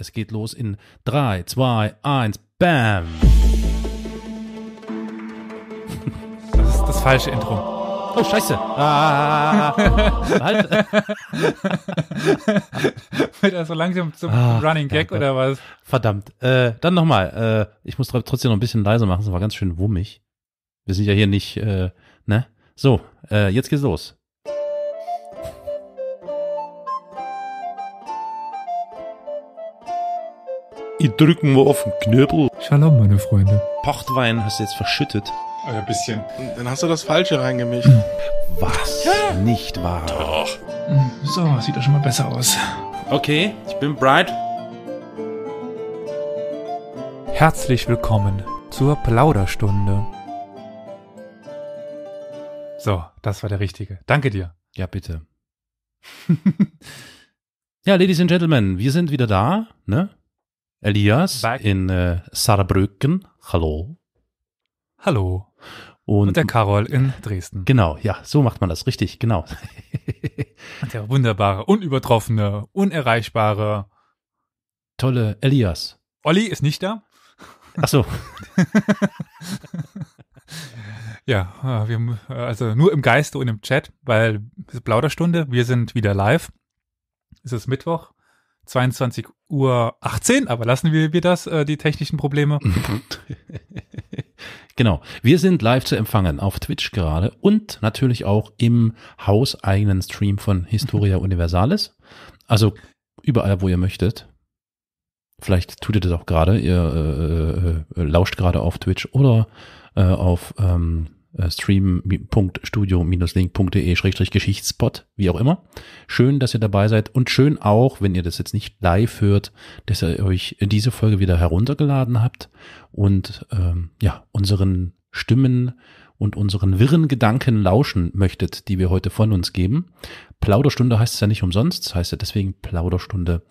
Es geht los in 3, 2, 1, BAM! Das ist das falsche Intro. Oh, scheiße. Ah, er ah, ah, ah. halt. so langsam zum ah, Running Gag oder was? Verdammt. Äh, dann nochmal. Äh, ich muss trotzdem noch ein bisschen leiser machen. Es war ganz schön wummig. Wir sind ja hier nicht, äh, ne? So, äh, jetzt geht's los. Ich drücke mal auf den Knöbel. Shalom, meine Freunde. Pochtwein hast du jetzt verschüttet. Ein ah, bisschen. Dann hast du das Falsche reingemischt. Hm. Was? Ja. Nicht wahr? Doch. Hm, so, sieht doch schon mal besser aus. Okay, ich bin bright. Herzlich willkommen zur Plauderstunde. So, das war der richtige. Danke dir. Ja, bitte. ja, Ladies and Gentlemen, wir sind wieder da, ne? Elias Back. in äh, Saarbrücken. Hallo. Hallo. Und, und, der Karol in Dresden. Genau, ja, so macht man das, richtig, genau. und der wunderbare, unübertroffene, unerreichbare. Tolle Elias. Olli ist nicht da. Ach so. ja, äh, wir, äh, also nur im Geiste und im Chat, weil es ist Plauderstunde, wir sind wieder live. Es ist Mittwoch. 22 Uhr 18, aber lassen wir, wir das, äh, die technischen Probleme. genau. Wir sind live zu empfangen auf Twitch gerade und natürlich auch im hauseigenen Stream von Historia Universalis. Also überall, wo ihr möchtet. Vielleicht tut ihr das auch gerade. Ihr äh, äh, äh lauscht gerade auf Twitch oder äh, auf ähm, äh, streamstudio linkde geschichtspot wie auch immer. Schön, dass ihr dabei seid und schön auch, wenn ihr das jetzt nicht live hört, dass ihr euch diese Folge wieder heruntergeladen habt und ähm, ja, unseren Stimmen und unseren wirren Gedanken lauschen möchtet, die wir heute von uns geben. Plauderstunde heißt es ja nicht umsonst, heißt ja deswegen Plauderstunde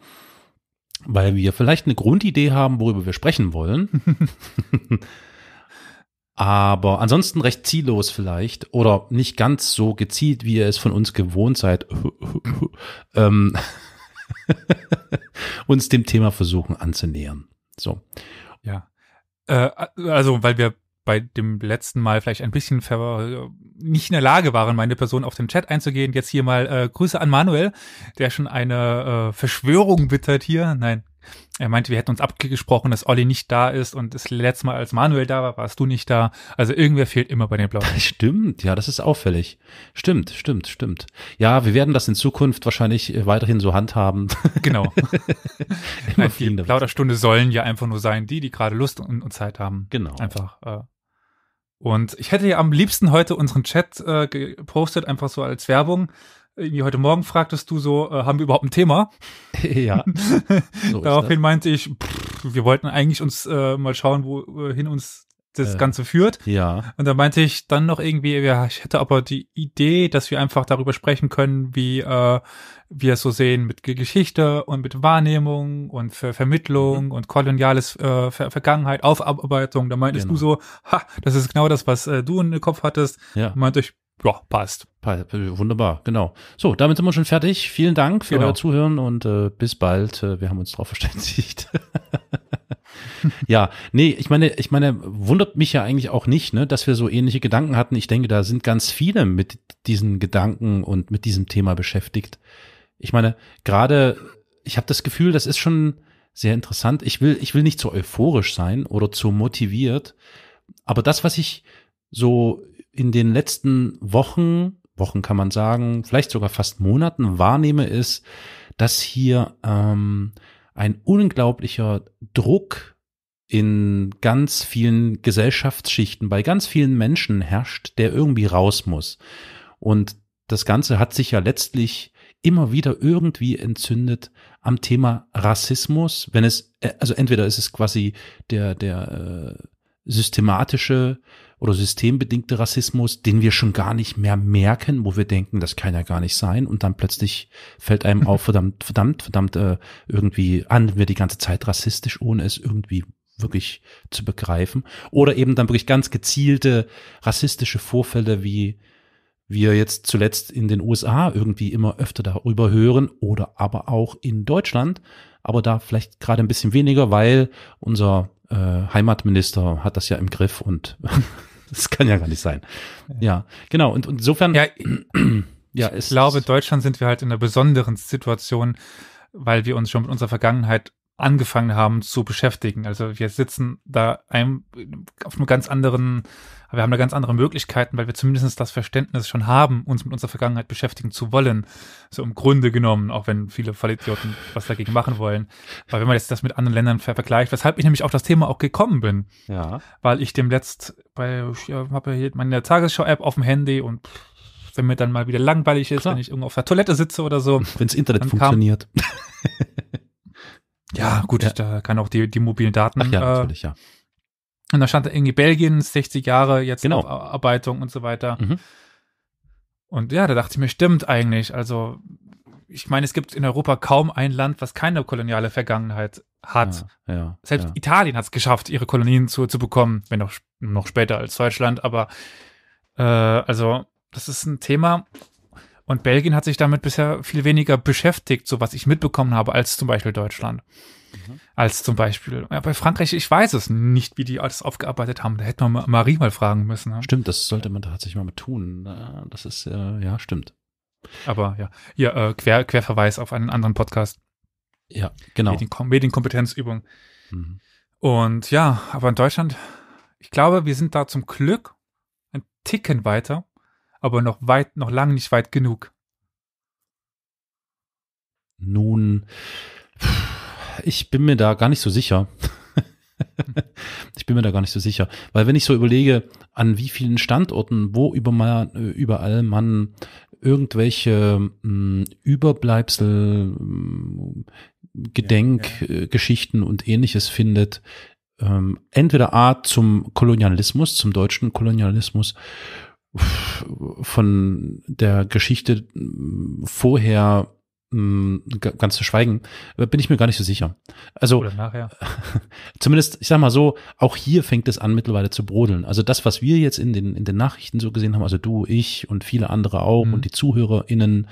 weil wir vielleicht eine Grundidee haben, worüber wir sprechen wollen. Aber ansonsten recht ziellos vielleicht oder nicht ganz so gezielt, wie ihr es von uns gewohnt seid, ähm, uns dem Thema versuchen anzunähern. So. Ja. Äh, also, weil wir bei dem letzten Mal vielleicht ein bisschen nicht in der Lage waren, meine Person auf den Chat einzugehen. Jetzt hier mal äh, Grüße an Manuel, der schon eine äh, Verschwörung wittert hier. Nein, er meinte, wir hätten uns abgesprochen, dass Olli nicht da ist und das letzte Mal, als Manuel da war, warst du nicht da. Also irgendwer fehlt immer bei den Blauen. Stimmt, ja, das ist auffällig. Stimmt, stimmt, stimmt. Ja, wir werden das in Zukunft wahrscheinlich äh, weiterhin so handhaben. Genau. Nein, die Plauderstunde sollen ja einfach nur sein, die, die gerade Lust und, und Zeit haben. Genau. Einfach. Äh, und ich hätte ja am liebsten heute unseren Chat äh, gepostet, einfach so als Werbung irgendwie heute Morgen fragtest du so, äh, haben wir überhaupt ein Thema? ja. So Daraufhin meinte ich, pff, wir wollten eigentlich uns äh, mal schauen, wohin äh, uns das äh, Ganze führt. Ja. Und dann meinte ich dann noch irgendwie, ja, ich hätte aber die Idee, dass wir einfach darüber sprechen können, wie äh, wir es so sehen mit Geschichte und mit Wahrnehmung und Ver Vermittlung mhm. und koloniales äh, Ver Vergangenheit, Aufarbeitung. Da meintest genau. du so, ha, das ist genau das, was äh, du in den Kopf hattest. Ja. Meinte ich, ja, passt. Äh, wunderbar, genau. So, damit sind wir schon fertig. Vielen Dank für genau. euer Zuhören und äh, bis bald. Äh, wir haben uns darauf verständigt. ja, nee, ich meine, ich meine, wundert mich ja eigentlich auch nicht, ne, dass wir so ähnliche Gedanken hatten. Ich denke, da sind ganz viele mit diesen Gedanken und mit diesem Thema beschäftigt. Ich meine, gerade, ich habe das Gefühl, das ist schon sehr interessant. Ich will, ich will nicht zu euphorisch sein oder zu motiviert, aber das, was ich so in den letzten Wochen, Wochen kann man sagen, vielleicht sogar fast Monaten wahrnehme, ist, dass hier ähm, ein unglaublicher Druck in ganz vielen Gesellschaftsschichten, bei ganz vielen Menschen herrscht, der irgendwie raus muss. Und das Ganze hat sich ja letztlich immer wieder irgendwie entzündet am Thema Rassismus, wenn es, äh, also entweder ist es quasi der, der äh, systematische oder systembedingte Rassismus, den wir schon gar nicht mehr merken, wo wir denken, das kann ja gar nicht sein. Und dann plötzlich fällt einem auf, verdammt, verdammt, verdammt, äh, irgendwie anden wir die ganze Zeit rassistisch, ohne es irgendwie wirklich zu begreifen. Oder eben dann wirklich ganz gezielte rassistische Vorfälle, wie wir jetzt zuletzt in den USA irgendwie immer öfter darüber hören oder aber auch in Deutschland, aber da vielleicht gerade ein bisschen weniger, weil unser äh, Heimatminister hat das ja im Griff und Das kann ja gar nicht sein. Ja, genau. Und, und insofern. Ja, ja, ich glaube, Deutschland sind wir halt in einer besonderen Situation, weil wir uns schon mit unserer Vergangenheit angefangen haben zu beschäftigen. Also wir sitzen da einem, auf einem ganz anderen, wir haben da ganz andere Möglichkeiten, weil wir zumindest das Verständnis schon haben, uns mit unserer Vergangenheit beschäftigen zu wollen. So im Grunde genommen, auch wenn viele Fallidioten was dagegen machen wollen. Weil wenn man jetzt das mit anderen Ländern ver vergleicht, weshalb ich nämlich auf das Thema auch gekommen bin. Ja. Weil ich dem letzt bei, ja, habe hier meine Tagesschau-App auf dem Handy und wenn mir dann mal wieder langweilig ist, Klar. wenn ich irgendwo auf der Toilette sitze oder so. Wenn das Internet funktioniert. Ja, gut, ja. da kann auch die, die mobilen Daten. Ach ja, äh, natürlich, ja. Und da stand da irgendwie Belgien, 60 Jahre jetzt genau. Aufarbeitung und so weiter. Mhm. Und ja, da dachte ich mir, stimmt eigentlich. Also, ich meine, es gibt in Europa kaum ein Land, was keine koloniale Vergangenheit hat. Ja, ja, Selbst ja. Italien hat es geschafft, ihre Kolonien zu, zu bekommen, wenn auch noch später als Deutschland, aber äh, also das ist ein Thema, und Belgien hat sich damit bisher viel weniger beschäftigt, so was ich mitbekommen habe, als zum Beispiel Deutschland. Mhm. Als zum Beispiel, ja, bei Frankreich, ich weiß es nicht, wie die alles aufgearbeitet haben. Da hätte man Marie mal fragen müssen. Ne? Stimmt, das sollte man tatsächlich mal tun. Das ist, äh, ja, stimmt. Aber ja, ja äh, Quer, Querverweis auf einen anderen Podcast. Ja, genau. Medienkom Medienkompetenzübung. Mhm. Und ja, aber in Deutschland, ich glaube, wir sind da zum Glück ein Ticken weiter aber noch weit, noch lang nicht weit genug. Nun, ich bin mir da gar nicht so sicher. ich bin mir da gar nicht so sicher. Weil wenn ich so überlege, an wie vielen Standorten, wo überall man irgendwelche hm, Überbleibsel, hm, Gedenkgeschichten ja, ja. Äh, und ähnliches findet, ähm, entweder A zum Kolonialismus, zum deutschen Kolonialismus von der Geschichte mm, vorher mm, ganz zu schweigen, äh, bin ich mir gar nicht so sicher. Also zumindest, ich sag mal so, auch hier fängt es an mittlerweile zu brodeln. Also das, was wir jetzt in den in den Nachrichten so gesehen haben, also du, ich und viele andere auch mhm. und die ZuhörerInnen,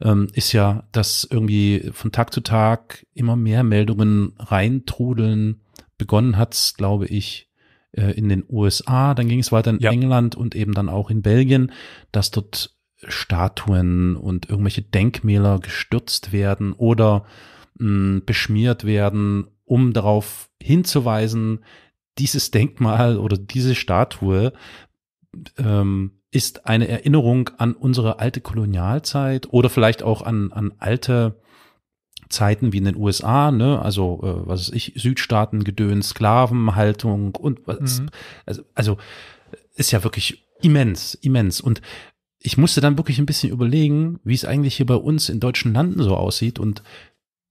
ähm, ist ja, dass irgendwie von Tag zu Tag immer mehr Meldungen reintrudeln. Begonnen hat's, glaube ich, äh, in den USA, dann ging es weiter in ja. England und eben dann auch in Belgien, dass dort Statuen und irgendwelche Denkmäler gestürzt werden oder mh, beschmiert werden, um darauf hinzuweisen, dieses Denkmal oder diese Statue ähm, ist eine Erinnerung an unsere alte Kolonialzeit oder vielleicht auch an, an alte Zeiten wie in den USA, ne, also äh, was weiß ich, Südstaaten gedöns, Sklavenhaltung und was, mhm. also, also ist ja wirklich immens, immens. Und ich musste dann wirklich ein bisschen überlegen, wie es eigentlich hier bei uns in deutschen Landen so aussieht. Und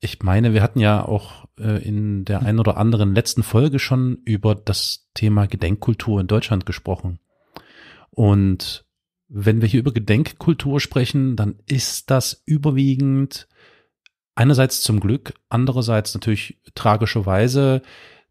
ich meine, wir hatten ja auch äh, in der mhm. einen oder anderen letzten Folge schon über das Thema Gedenkkultur in Deutschland gesprochen. Und wenn wir hier über Gedenkkultur sprechen, dann ist das überwiegend einerseits zum Glück, andererseits natürlich tragischerweise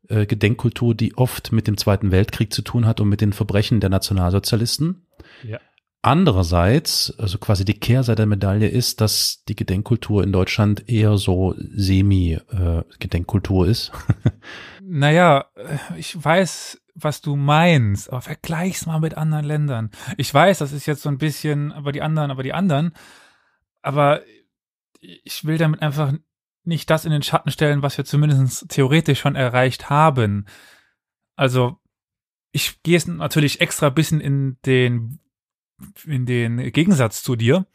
äh, Gedenkkultur, die oft mit dem Zweiten Weltkrieg zu tun hat und mit den Verbrechen der Nationalsozialisten. Ja. Andererseits, also quasi die Kehrseite der Medaille ist, dass die Gedenkkultur in Deutschland eher so semi-Gedenkkultur äh, ist. naja, äh, ich weiß, was du meinst, aber vergleich's mal mit anderen Ländern. Ich weiß, das ist jetzt so ein bisschen, aber die anderen, aber die anderen. Aber ich will damit einfach nicht das in den Schatten stellen, was wir zumindest theoretisch schon erreicht haben. Also ich gehe es natürlich extra ein bisschen in den, in den Gegensatz zu dir.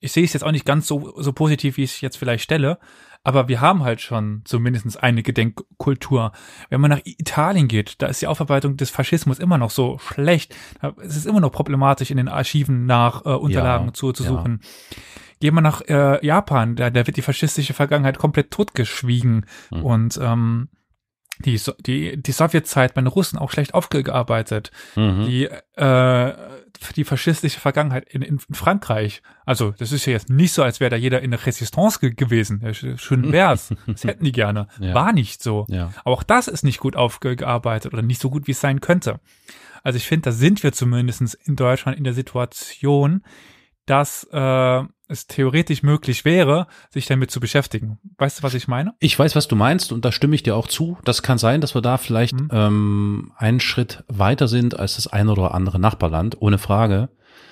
Ich sehe es jetzt auch nicht ganz so, so positiv, wie ich es jetzt vielleicht stelle. Aber wir haben halt schon zumindest eine Gedenkkultur. Wenn man nach Italien geht, da ist die Aufarbeitung des Faschismus immer noch so schlecht. Es ist immer noch problematisch, in den Archiven nach äh, Unterlagen ja, zu, zu suchen. Ja. Gehen wir nach äh, Japan, da, da wird die faschistische Vergangenheit komplett totgeschwiegen. Mhm. Und ähm, die, so die, die Sowjetzeit bei den Russen auch schlecht aufgearbeitet. Mhm. Die, äh, die faschistische Vergangenheit in, in Frankreich. Also, das ist ja jetzt nicht so, als wäre da jeder in der Resistance ge gewesen. Schön wär's. das hätten die gerne. Ja. War nicht so. Ja. Aber auch das ist nicht gut aufgearbeitet oder nicht so gut, wie es sein könnte. Also, ich finde, da sind wir zumindest in Deutschland in der Situation, dass äh, es theoretisch möglich wäre, sich damit zu beschäftigen. Weißt du, was ich meine? Ich weiß, was du meinst und da stimme ich dir auch zu. Das kann sein, dass wir da vielleicht mhm. ähm, einen Schritt weiter sind als das ein oder andere Nachbarland, ohne Frage.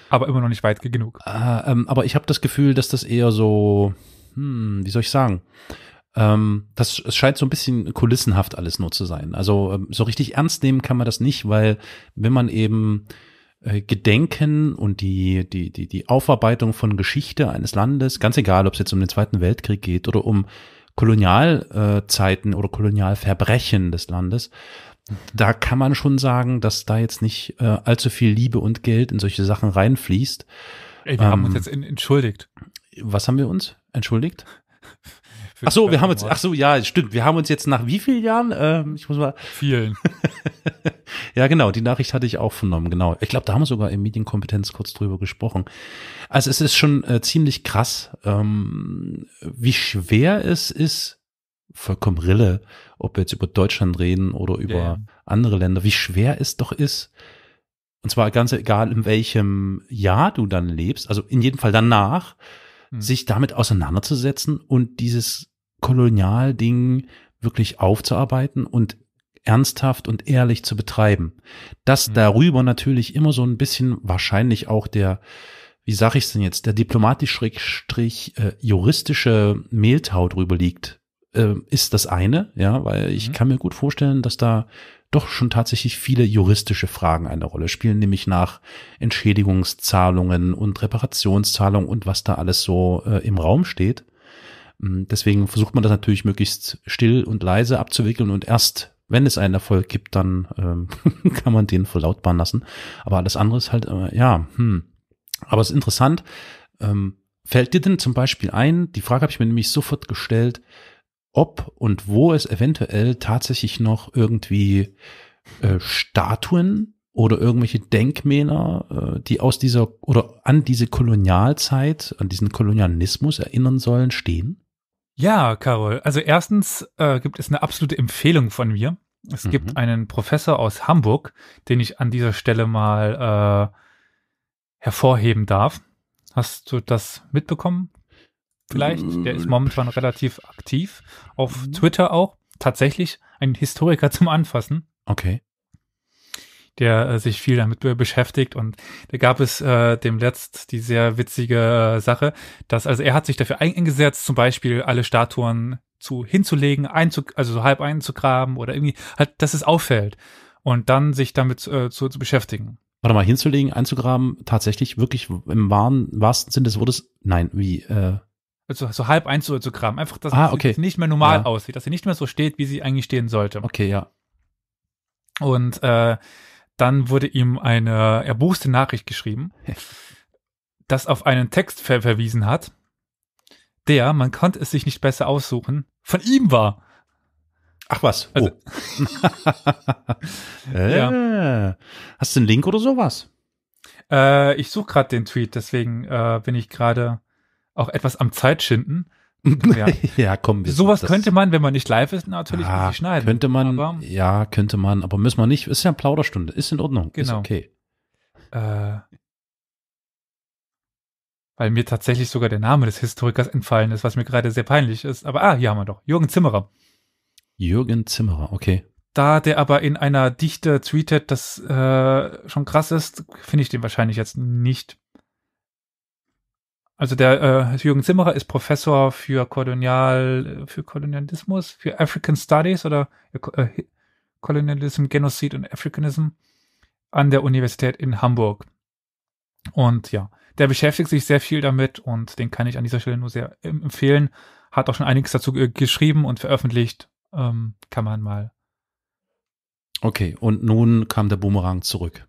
Aber immer noch nicht weit genug. Äh, ähm, aber ich habe das Gefühl, dass das eher so, hm, wie soll ich sagen? Ähm, das es scheint so ein bisschen kulissenhaft alles nur zu sein. Also ähm, so richtig ernst nehmen kann man das nicht, weil wenn man eben äh, gedenken und die, die, die, die Aufarbeitung von Geschichte eines Landes, ganz egal, ob es jetzt um den Zweiten Weltkrieg geht oder um Kolonialzeiten äh, oder Kolonialverbrechen des Landes, da kann man schon sagen, dass da jetzt nicht äh, allzu viel Liebe und Geld in solche Sachen reinfließt. Ey, wir ähm, haben uns ähm, jetzt in, entschuldigt. Was haben wir uns entschuldigt? Ach so, wir haben uns, ach so, ja, stimmt. Wir haben uns jetzt nach wie vielen Jahren? Ähm, ich muss mal. Vielen. ja, genau. Die Nachricht hatte ich auch vernommen. Genau. Ich glaube, da haben wir sogar im Medienkompetenz kurz drüber gesprochen. Also es ist schon äh, ziemlich krass, ähm, wie schwer es ist. Vollkommen Rille, ob wir jetzt über Deutschland reden oder über yeah. andere Länder, wie schwer es doch ist. Und zwar ganz egal, in welchem Jahr du dann lebst, also in jedem Fall danach, hm. sich damit auseinanderzusetzen und dieses Kolonialding wirklich aufzuarbeiten und ernsthaft und ehrlich zu betreiben. Dass mhm. darüber natürlich immer so ein bisschen wahrscheinlich auch der, wie sag ich es denn jetzt, der diplomatisch-juristische äh, Mehltau drüber liegt, äh, ist das eine, ja, weil ich mhm. kann mir gut vorstellen, dass da doch schon tatsächlich viele juristische Fragen eine Rolle spielen, nämlich nach Entschädigungszahlungen und Reparationszahlungen und was da alles so äh, im Raum steht. Hm, deswegen versucht man das natürlich möglichst still und leise abzuwickeln und erst wenn es einen Erfolg gibt, dann ähm, kann man den verlautbaren lassen. Aber alles andere ist halt, äh, ja, hm. Aber es ist interessant. Ähm, fällt dir denn zum Beispiel ein, die Frage habe ich mir nämlich sofort gestellt, ob und wo es eventuell tatsächlich noch irgendwie äh, Statuen oder irgendwelche Denkmäler, äh, die aus dieser oder an diese Kolonialzeit, an diesen Kolonialismus erinnern sollen, stehen? Ja, Carol. Also erstens äh, gibt es eine absolute Empfehlung von mir. Es mhm. gibt einen Professor aus Hamburg, den ich an dieser Stelle mal äh, hervorheben darf. Hast du das mitbekommen? vielleicht. Der ist momentan relativ aktiv. Auf mhm. Twitter auch. Tatsächlich ein Historiker zum Anfassen. Okay. Der äh, sich viel damit beschäftigt und da gab es äh, dem letzt die sehr witzige äh, Sache, dass also er hat sich dafür eingesetzt, zum Beispiel alle Statuen zu hinzulegen, einzu, also so halb einzugraben oder irgendwie halt, dass es auffällt und dann sich damit äh, zu, zu beschäftigen. Warte mal, hinzulegen, einzugraben, tatsächlich wirklich im wahren, wahrsten Sinne des Wortes, nein, wie, äh, so, also so halb einzukramen. Einfach, dass ah, okay. sie nicht mehr normal ja. aussieht, dass sie nicht mehr so steht, wie sie eigentlich stehen sollte. Okay, ja. Und äh, dann wurde ihm eine erbuchste Nachricht geschrieben, das auf einen Text ver verwiesen hat, der, man konnte es sich nicht besser aussuchen, von ihm war. Ach was. Oh. Also, oh. äh, hast du einen Link oder sowas? Äh, ich suche gerade den Tweet, deswegen äh, bin ich gerade auch etwas am Zeitschinden. Ja, ja komm. Wir Sowas könnte man, wenn man nicht live ist, natürlich ja, schneiden. Könnte man, aber, ja, könnte man, aber müssen wir nicht. Ist ja eine Plauderstunde, ist in Ordnung, genau. ist okay. Äh, weil mir tatsächlich sogar der Name des Historikers entfallen ist, was mir gerade sehr peinlich ist. Aber ah, hier haben wir doch, Jürgen Zimmerer. Jürgen Zimmerer, okay. Da der aber in einer Dichte tweetet, das äh, schon krass ist, finde ich den wahrscheinlich jetzt nicht also der äh, Jürgen Zimmerer ist Professor für Kolonial, äh, für Kolonialismus, für African Studies oder äh, äh Kolonialism, Genocide und Africanism an der Universität in Hamburg. Und ja, der beschäftigt sich sehr viel damit und den kann ich an dieser Stelle nur sehr empfehlen. Hat auch schon einiges dazu geschrieben und veröffentlicht. Ähm, kann man mal. Okay, und nun kam der Boomerang zurück.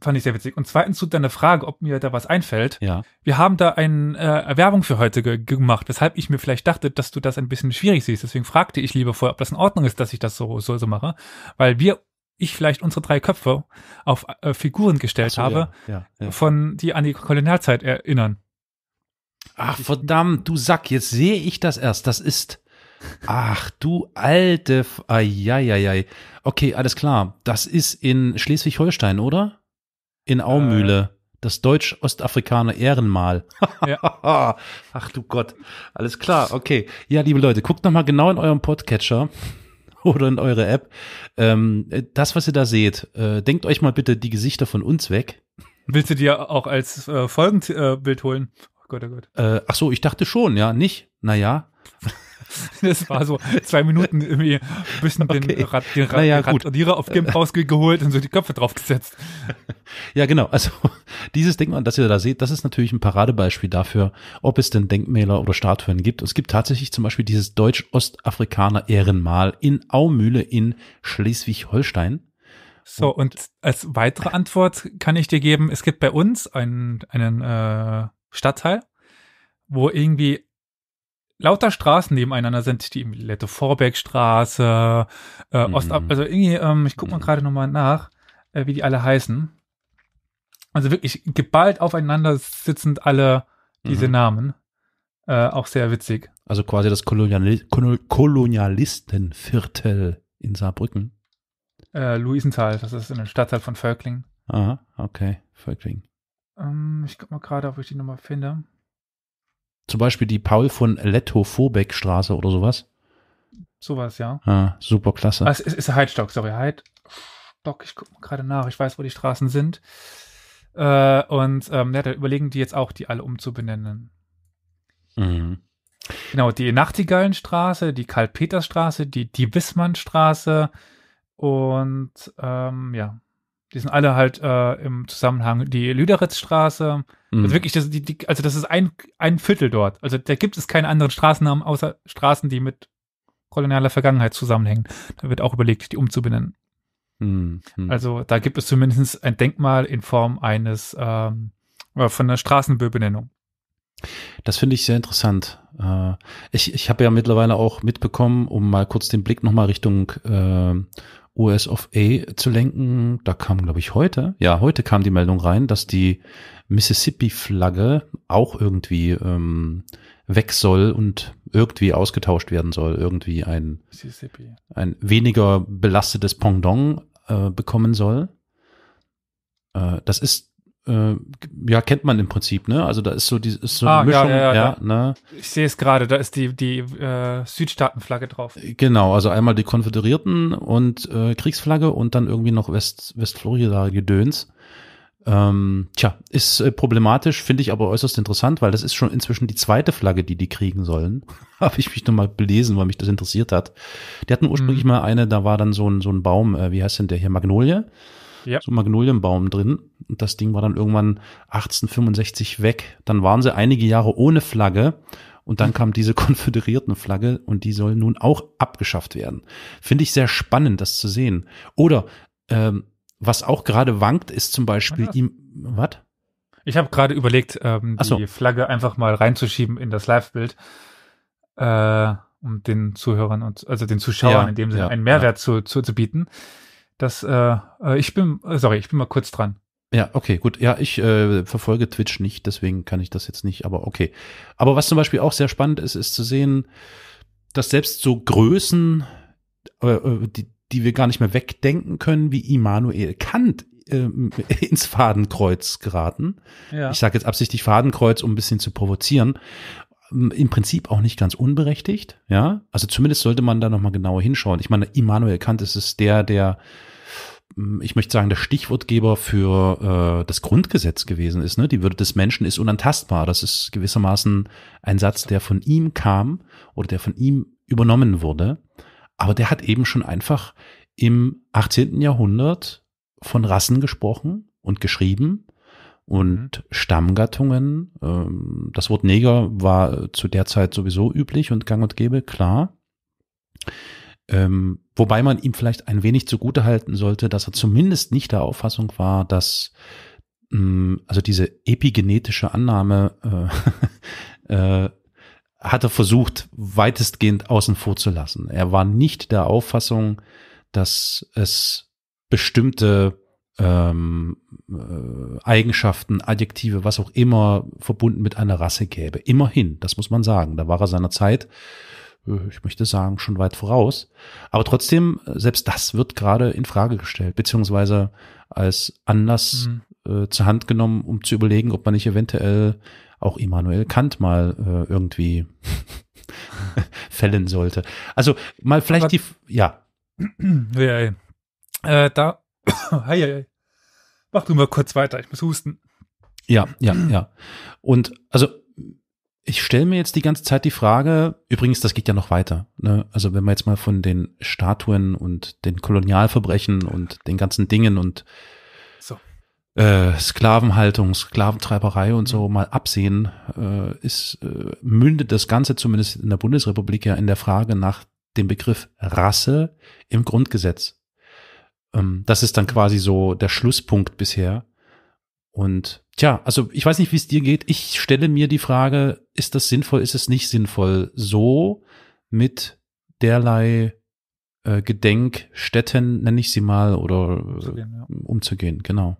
Fand ich sehr witzig. Und zweitens zu deiner Frage, ob mir da was einfällt. Ja. Wir haben da eine äh, Erwerbung für heute ge gemacht, weshalb ich mir vielleicht dachte, dass du das ein bisschen schwierig siehst. Deswegen fragte ich lieber vorher, ob das in Ordnung ist, dass ich das so, so, so mache. Weil wir ich vielleicht unsere drei Köpfe auf äh, Figuren gestellt so, habe, ja, ja, ja. von die an die Kolonialzeit erinnern. Ach verdammt, du Sack, jetzt sehe ich das erst. Das ist Ach du alte, ai, ai, ai. Okay, alles klar. Das ist in Schleswig-Holstein, oder? in Aumühle. Äh. Das Deutsch-Ostafrikaner Ehrenmal. ja. Ach du Gott. Alles klar, okay. Ja, liebe Leute, guckt nochmal genau in eurem Podcatcher oder in eure App. Ähm, das, was ihr da seht, äh, denkt euch mal bitte die Gesichter von uns weg. Willst du dir auch als äh, Folgenbild holen? Oh Gott, oh Gott. Äh, ach so, ich dachte schon, ja, nicht? Naja. Das war so zwei Minuten irgendwie ein bisschen okay. den, Rad, den Rad, naja, Rad Radierer auf Gimp rausgeholt und so die Köpfe draufgesetzt. Ja, genau. Also dieses Denkmal, das ihr da seht, das ist natürlich ein Paradebeispiel dafür, ob es denn Denkmäler oder Statuen gibt. Es gibt tatsächlich zum Beispiel dieses Deutsch-Ostafrikaner-Ehrenmal in Aumühle in Schleswig-Holstein. So, und als weitere Antwort kann ich dir geben, es gibt bei uns einen, einen äh, Stadtteil, wo irgendwie lauter Straßen nebeneinander sind, die Lette Vorbeckstraße, äh, mhm. Ostab, also irgendwie, ähm, ich guck mal mhm. gerade nochmal nach, äh, wie die alle heißen. Also wirklich geballt aufeinander sitzend alle diese mhm. Namen. Äh, auch sehr witzig. Also quasi das Kolonialistenviertel in Saarbrücken. Äh, Luisenthal, das ist eine Stadtteil von Völklingen. Aha, okay, Völklingen. Ähm, ich guck mal gerade, ob ich die Nummer finde. Zum Beispiel die Paul von Lettow-Vorbeck Straße oder sowas. Sowas, ja. Ah, super klasse. Ah, es ist, ist Heidstock, sorry. Heidstock, ich gucke gerade nach. Ich weiß, wo die Straßen sind. Äh, und ähm, ja, da überlegen die jetzt auch, die alle umzubenennen. Mhm. Genau, die Nachtigallenstraße, die Karl-Peters-Straße, die, die Wissmann-Straße und ähm, ja, die sind alle halt äh, im Zusammenhang. Die Lüderitzstraße, mhm. also wirklich, das, die, die, also das ist ein, ein Viertel dort. Also da gibt es keine anderen Straßennamen außer Straßen, die mit kolonialer Vergangenheit zusammenhängen. Da wird auch überlegt, die umzubenennen. Mhm. mhm. Also da gibt es zumindest ein Denkmal in Form eines ähm, äh, von einer Straßenbenennung. Das finde ich sehr interessant. Äh, ich, ich habe ja mittlerweile auch mitbekommen, um mal kurz den Blick nochmal Richtung äh, US of A zu lenken. Da kam, glaube ich, heute, ja, heute kam die Meldung rein, dass die Mississippi-Flagge auch irgendwie ähm, weg soll und irgendwie ausgetauscht werden soll. Irgendwie ein, ein weniger belastetes Pendant äh, bekommen soll. Äh, das ist äh, ja, kennt man im Prinzip, ne? Also da ist so die ist so eine ah, Mischung, ja, ja, ja, ja, ne? Ich sehe es gerade, da ist die die äh, Südstaatenflagge drauf. Genau, also einmal die Konföderierten und äh, Kriegsflagge und dann irgendwie noch West Westflorida Gedöns. Ähm, tja, ist äh, problematisch, finde ich aber äußerst interessant, weil das ist schon inzwischen die zweite Flagge, die die kriegen sollen. Habe ich mich nochmal belesen, weil mich das interessiert hat. Die hatten ursprünglich mhm. mal eine, da war dann so ein so ein Baum, äh, wie heißt denn der hier Magnolie? ja. so ein Magnolienbaum drin. Und das Ding war dann irgendwann 1865 weg. Dann waren sie einige Jahre ohne Flagge. Und dann hm. kam diese konföderierten Flagge und die soll nun auch abgeschafft werden. Finde ich sehr spannend, das zu sehen. Oder ähm, was auch gerade wankt, ist zum Beispiel ah. ihm. Was? Ich habe gerade überlegt, ähm, die Flagge einfach mal reinzuschieben in das Live-Bild, äh, um den Zuhörern und also den Zuschauern ja, in dem Sinne ja, einen Mehrwert ja. zu, zu, zu bieten. Das, äh, äh, ich bin, äh, sorry, ich bin mal kurz dran. Ja, okay, gut. Ja, ich äh, verfolge Twitch nicht, deswegen kann ich das jetzt nicht, aber okay. Aber was zum Beispiel auch sehr spannend ist, ist zu sehen, dass selbst so Größen, äh, äh die, die wir gar nicht mehr wegdenken können, wie Immanuel Kant äh, ins Fadenkreuz geraten. Ja. Ich sage jetzt absichtlich Fadenkreuz, um ein bisschen zu provozieren, im Prinzip auch nicht ganz unberechtigt, ja. Also zumindest sollte man da nochmal genauer hinschauen. Ich meine, Immanuel Kant ist es der, der, ich möchte sagen, der Stichwortgeber für äh, das Grundgesetz gewesen ist. Ne? Die Würde des Menschen ist unantastbar. Das ist gewissermaßen ein Satz, der von ihm kam oder der von ihm übernommen wurde. Aber der hat eben schon einfach im 18. Jahrhundert von Rassen gesprochen und geschrieben und mhm. Stammgattungen. Ähm, das Wort Neger war zu der Zeit sowieso üblich und gang und gäbe, klar. Ähm, wobei man ihm vielleicht ein wenig zugute halten sollte, dass er zumindest nicht der Auffassung war, dass ähm, also diese epigenetische Annahme äh, äh, hat er versucht, weitestgehend außen vor zu lassen. Er war nicht der Auffassung, dass es bestimmte ähm, äh, Eigenschaften, Adjektive, was auch immer verbunden mit einer Rasse gäbe. Immerhin, das muss man sagen. Da war er seiner Zeit, äh, ich möchte sagen, schon weit voraus. Aber trotzdem, äh, selbst das wird gerade in Frage gestellt, beziehungsweise als Anlass mhm. äh, zur Hand genommen, um zu überlegen, ob man nicht eventuell auch Immanuel Kant mal äh, irgendwie fällen sollte. Also mal vielleicht Aber, die, ja. ja, ja. Äh, da hei, hei. Mach du mal kurz weiter, ich muss husten. Ja, ja, ja. Und also ich stelle mir jetzt die ganze Zeit die Frage, übrigens, das geht ja noch weiter. Ne? Also wenn wir jetzt mal von den Statuen und den Kolonialverbrechen und den ganzen Dingen und so. äh, Sklavenhaltung, Sklaventreiberei und so mhm. mal absehen, äh, ist, äh, mündet das Ganze zumindest in der Bundesrepublik ja in der Frage nach dem Begriff Rasse im Grundgesetz. Ähm, das ist dann quasi so der Schlusspunkt bisher. Und tja, also ich weiß nicht, wie es dir geht. Ich stelle mir die Frage, ist das sinnvoll, ist es nicht sinnvoll, so mit derlei äh, Gedenkstätten, nenne ich sie mal, oder umzugehen, ja. Äh, umzugehen, genau.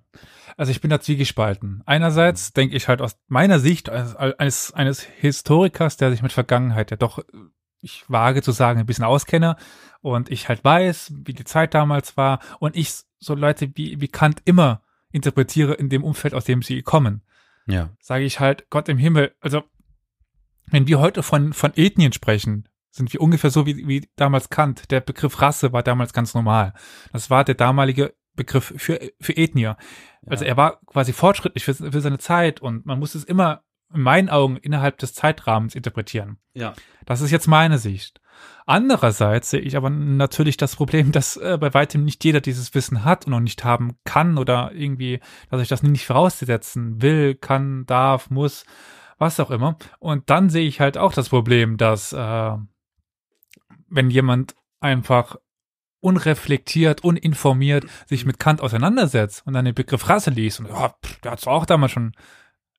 Also ich bin da zwiegespalten. Einerseits mhm. denke ich halt aus meiner Sicht eines, eines Historikers, der sich mit Vergangenheit ja doch, äh, ich wage zu sagen, ein bisschen auskenne, und ich halt weiß, wie die Zeit damals war und ich so Leute wie, wie Kant immer interpretiere in dem Umfeld, aus dem sie kommen. Ja. Sage ich halt, Gott im Himmel, also wenn wir heute von, von Ethnien sprechen, sind wir ungefähr so wie, wie damals Kant. Der Begriff Rasse war damals ganz normal. Das war der damalige Begriff für, für Ethnie. Also er war quasi fortschrittlich für, für seine Zeit und man muss es immer in meinen Augen innerhalb des Zeitrahmens interpretieren. Ja. Das ist jetzt meine Sicht. Andererseits sehe ich aber natürlich das Problem, dass äh, bei weitem nicht jeder dieses Wissen hat und auch nicht haben kann oder irgendwie, dass ich das nicht voraussetzen will, kann, darf, muss, was auch immer. Und dann sehe ich halt auch das Problem, dass äh, wenn jemand einfach unreflektiert, uninformiert sich mit Kant auseinandersetzt und dann den Begriff Rasse liest und ja, pff, der hat es auch damals schon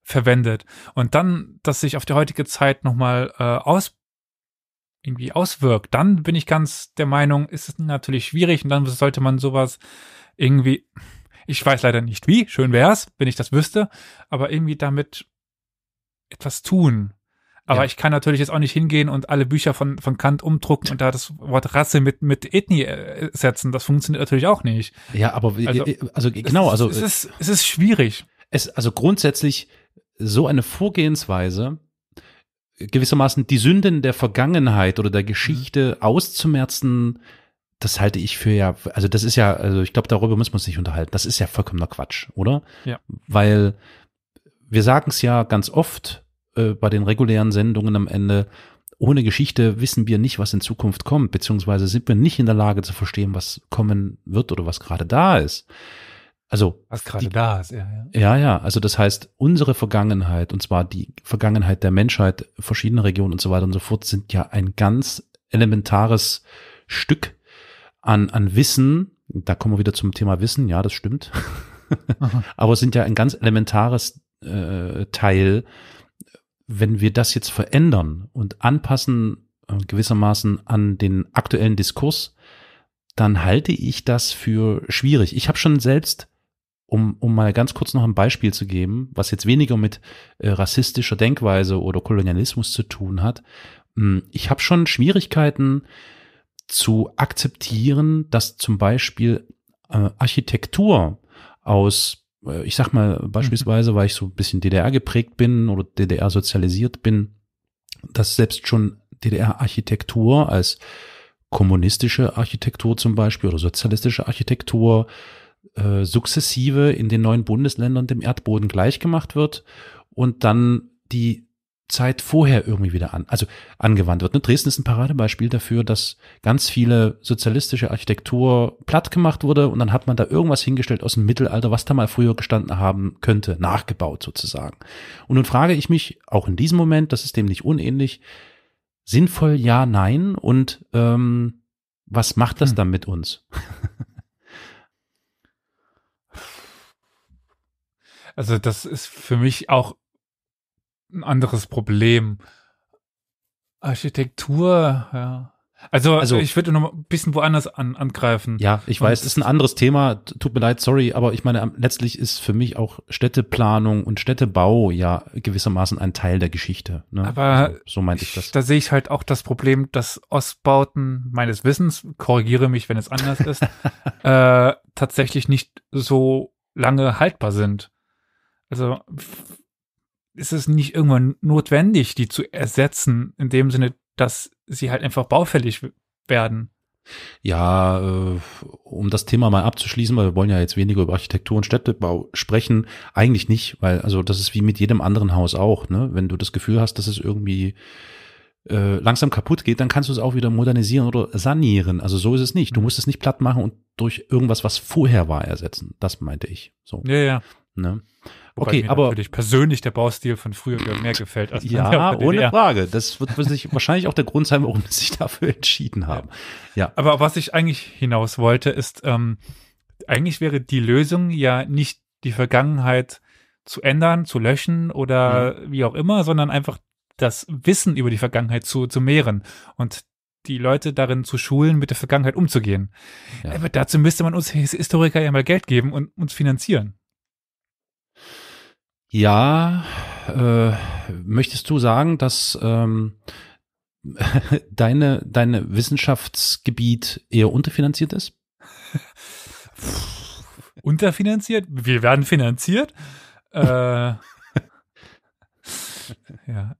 verwendet und dann das sich auf die heutige Zeit nochmal äh, aus irgendwie auswirkt, dann bin ich ganz der Meinung, ist es natürlich schwierig und dann sollte man sowas irgendwie, ich weiß leider nicht wie, schön wäre es, wenn ich das wüsste, aber irgendwie damit etwas tun. Aber ja. ich kann natürlich jetzt auch nicht hingehen und alle Bücher von, von Kant umdrucken und da das Wort Rasse mit, mit Ethnie äh, setzen. Das funktioniert natürlich auch nicht. Ja, aber also, also genau, also es genau, also, ist, es ist schwierig. Es, also grundsätzlich so eine Vorgehensweise gewissermaßen die Sünden der Vergangenheit oder der Geschichte mhm. auszumerzen, das halte ich für ja, also das ist ja, also ich glaube, darüber muss man sich unterhalten. Das ist ja vollkommener Quatsch, oder? Ja. Weil wir sagen es ja ganz oft äh, bei den regulären Sendungen am Ende, ohne Geschichte wissen wir nicht, was in Zukunft kommt, beziehungsweise sind wir nicht in der Lage zu verstehen, was kommen wird oder was gerade da ist. Also was gerade die, da ist, ja, ja. Ja, ja. Also das heißt, unsere Vergangenheit, und zwar die Vergangenheit der Menschheit, verschiedene Regionen und so weiter und so fort, sind ja ein ganz elementares Stück an, an Wissen. Da kommen wir wieder zum Thema Wissen, ja, das stimmt. Aber es sind ja ein ganz elementares äh, Teil. Wenn wir das jetzt verändern und anpassen äh, gewissermaßen an den aktuellen Diskurs, dann halte ich das für schwierig. Ich habe schon selbst um, um mal ganz kurz noch ein Beispiel zu geben, was jetzt weniger mit äh, rassistischer Denkweise oder Kolonialismus zu tun hat. Hm, ich habe schon Schwierigkeiten zu akzeptieren, dass zum Beispiel äh, Architektur aus, äh, ich sag mal mhm. beispielsweise, weil ich so ein bisschen DDR geprägt bin oder DDR sozialisiert bin, dass selbst schon DDR-Architektur als kommunistische Architektur zum Beispiel oder sozialistische Architektur äh, sukzessive in den neuen Bundesländern dem Erdboden gleichgemacht wird und dann die Zeit vorher irgendwie wieder an, also angewandt wird. Ne, Dresden ist ein Paradebeispiel dafür, dass ganz viele sozialistische Architektur platt gemacht wurde und dann hat man da irgendwas hingestellt aus dem Mittelalter, was da mal früher gestanden haben könnte, nachgebaut sozusagen. Und nun frage ich mich auch in diesem Moment, das ist dem nicht unähnlich, sinnvoll ja, nein und ähm, was macht das hm. dann mit uns? Also das ist für mich auch ein anderes Problem. Architektur, ja. Also, also ich würde noch ein bisschen woanders an, angreifen. Ja, ich weiß, es ist ein anderes Thema. Tut mir leid, sorry, aber ich meine, letztlich ist für mich auch Städteplanung und Städtebau ja gewissermaßen ein Teil der Geschichte. Ne? Aber also, so meinte ich, das. Da sehe ich halt auch das Problem, dass Ostbauten meines Wissens, korrigiere mich, wenn es anders ist, äh, tatsächlich nicht so lange haltbar sind. Also ist es nicht irgendwann notwendig, die zu ersetzen, in dem Sinne, dass sie halt einfach baufällig werden? Ja, äh, um das Thema mal abzuschließen, weil wir wollen ja jetzt weniger über Architektur und Städtebau sprechen, eigentlich nicht, weil also das ist wie mit jedem anderen Haus auch, ne? Wenn du das Gefühl hast, dass es irgendwie äh, langsam kaputt geht, dann kannst du es auch wieder modernisieren oder sanieren. Also so ist es nicht. Du mhm. musst es nicht platt machen und durch irgendwas, was vorher war, ersetzen. Das meinte ich. So. Ja, ja. Ne? Wobei okay, aber natürlich persönlich der Baustil von früher mehr gefällt als ja, ohne Frage. Das wird sich wahrscheinlich auch der Grund sein, warum sie sich dafür entschieden haben. Ja. ja. Aber was ich eigentlich hinaus wollte, ist, ähm, eigentlich wäre die Lösung ja nicht die Vergangenheit zu ändern, zu löschen oder mhm. wie auch immer, sondern einfach das Wissen über die Vergangenheit zu, zu mehren und die Leute darin zu schulen, mit der Vergangenheit umzugehen. Ja. Aber dazu müsste man uns Historiker ja mal Geld geben und uns finanzieren. Ja, äh, möchtest du sagen, dass ähm, deine, deine Wissenschaftsgebiet eher unterfinanziert ist? unterfinanziert? Wir werden finanziert. äh, ja.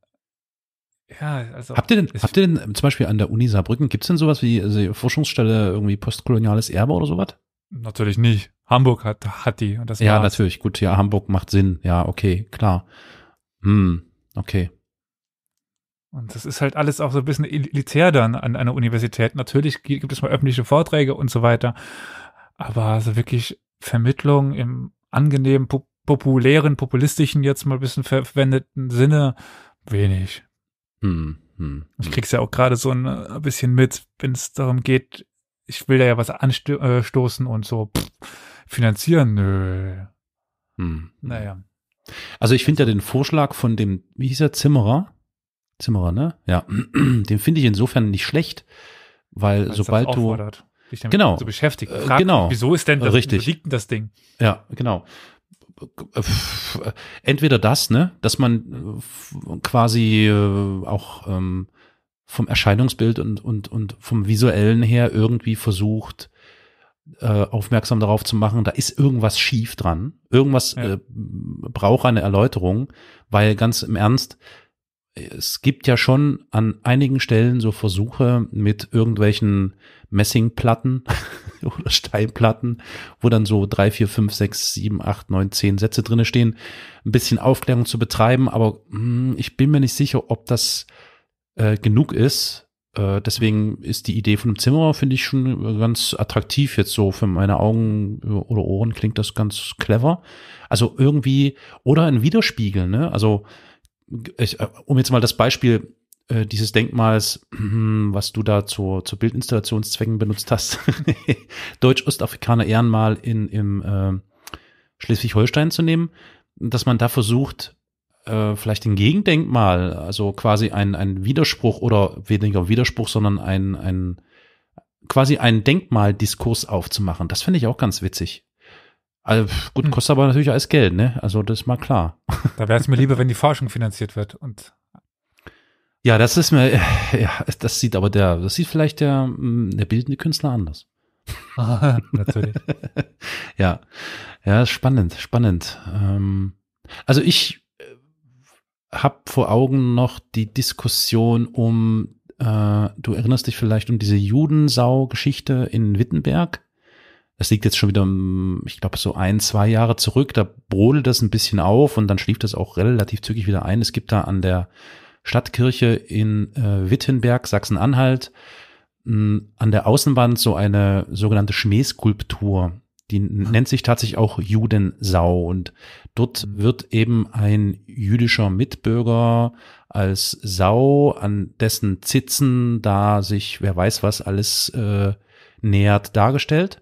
Ja, also habt ihr denn, habt ihr denn zum Beispiel an der Uni Saarbrücken, gibt es denn sowas wie also Forschungsstelle irgendwie postkoloniales Erbe oder sowas? Natürlich nicht. Hamburg hat, hat die. Und das ja, war's. natürlich. Gut, ja, Hamburg macht Sinn. Ja, okay, klar. Hm, okay. Und das ist halt alles auch so ein bisschen elitär dann an einer Universität. Natürlich gibt es mal öffentliche Vorträge und so weiter. Aber so wirklich Vermittlung im angenehmen, pop populären, populistischen, jetzt mal ein bisschen verwendeten Sinne, wenig. Hm, hm, ich hm. krieg's ja auch gerade so ein äh, bisschen mit, wenn es darum geht, ich will da ja was anstoßen äh, und so. Pff finanzieren? Nö. Hm. Naja. Also ich finde ja also- den Vorschlag von dem, wie hieß er, Zimmerer? Zimmerer, ne? Ja. den finde ich insofern nicht schlecht, weil, weil sobald du. genau. So beschäftigt. Äh, Frag, genau. Wieso ist denn das, Richtig. liegt denn das Ding? Ja, genau entweder das, ne, dass man äh, quasi äh, auch ähm, vom Erscheinungsbild und, und, und vom visuellen her irgendwie versucht, äh, aufmerksam darauf zu machen, da ist irgendwas schief dran. Irgendwas ja. äh, braucht eine Erläuterung, weil ganz im Ernst, es gibt ja schon an einigen Stellen so Versuche mit irgendwelchen Messingplatten oder Steinplatten, wo dann so drei, vier, fünf, sechs, sieben, acht, neun, zehn Sätze drinne stehen, ein bisschen Aufklärung zu betreiben, aber mh, hm, ich bin mir nicht sicher, ob das äh, genug ist, äh, deswegen ist die Idee von einem Zimmerer, finde ich, schon ganz attraktiv jetzt so. Für meine Augen äh, oder Ohren klingt das ganz clever. Also irgendwie, oder ein Widerspiegel, ne? Also, ich, äh, um jetzt mal das Beispiel äh, dieses Denkmals, was du da zu, zu Bildinstallationszwecken benutzt hast, Deutsch-Ostafrikaner Ehrenmal in, im äh, Schleswig-Holstein zu nehmen, dass man da versucht, äh, vielleicht ein Gegendenkmal, also quasi ein, ein Widerspruch oder weniger Widerspruch, sondern ein, ein quasi ein Denkmaldiskurs aufzumachen. Das finde ich auch ganz witzig. Also, gut, hm. kostet aber natürlich alles Geld, ne? Also das ist mal klar. Da wäre es mir lieber, wenn die Forschung finanziert wird und ja, das ist mir, ja, das sieht aber der, das sieht vielleicht der, hm, der bildende Künstler anders. Ah, natürlich. ja, ja, spannend, spannend. Ähm, also ich habe vor Augen noch die Diskussion um, äh, du erinnerst dich vielleicht um diese Judensau-Geschichte in Wittenberg. Das liegt jetzt schon wieder, ich glaube, so ein, zwei Jahre zurück. Da brodelt das ein bisschen auf und dann schlief das auch relativ zügig wieder ein. Es gibt da an der Stadtkirche in äh, Wittenberg, Sachsen-Anhalt, an der Außenwand so eine sogenannte Schmähskulptur. Die ah. nennt sich tatsächlich auch Judensau und dort mhm. wird eben ein jüdischer Mitbürger als Sau, an dessen Zitzen da sich wer weiß was alles äh, nähert, dargestellt.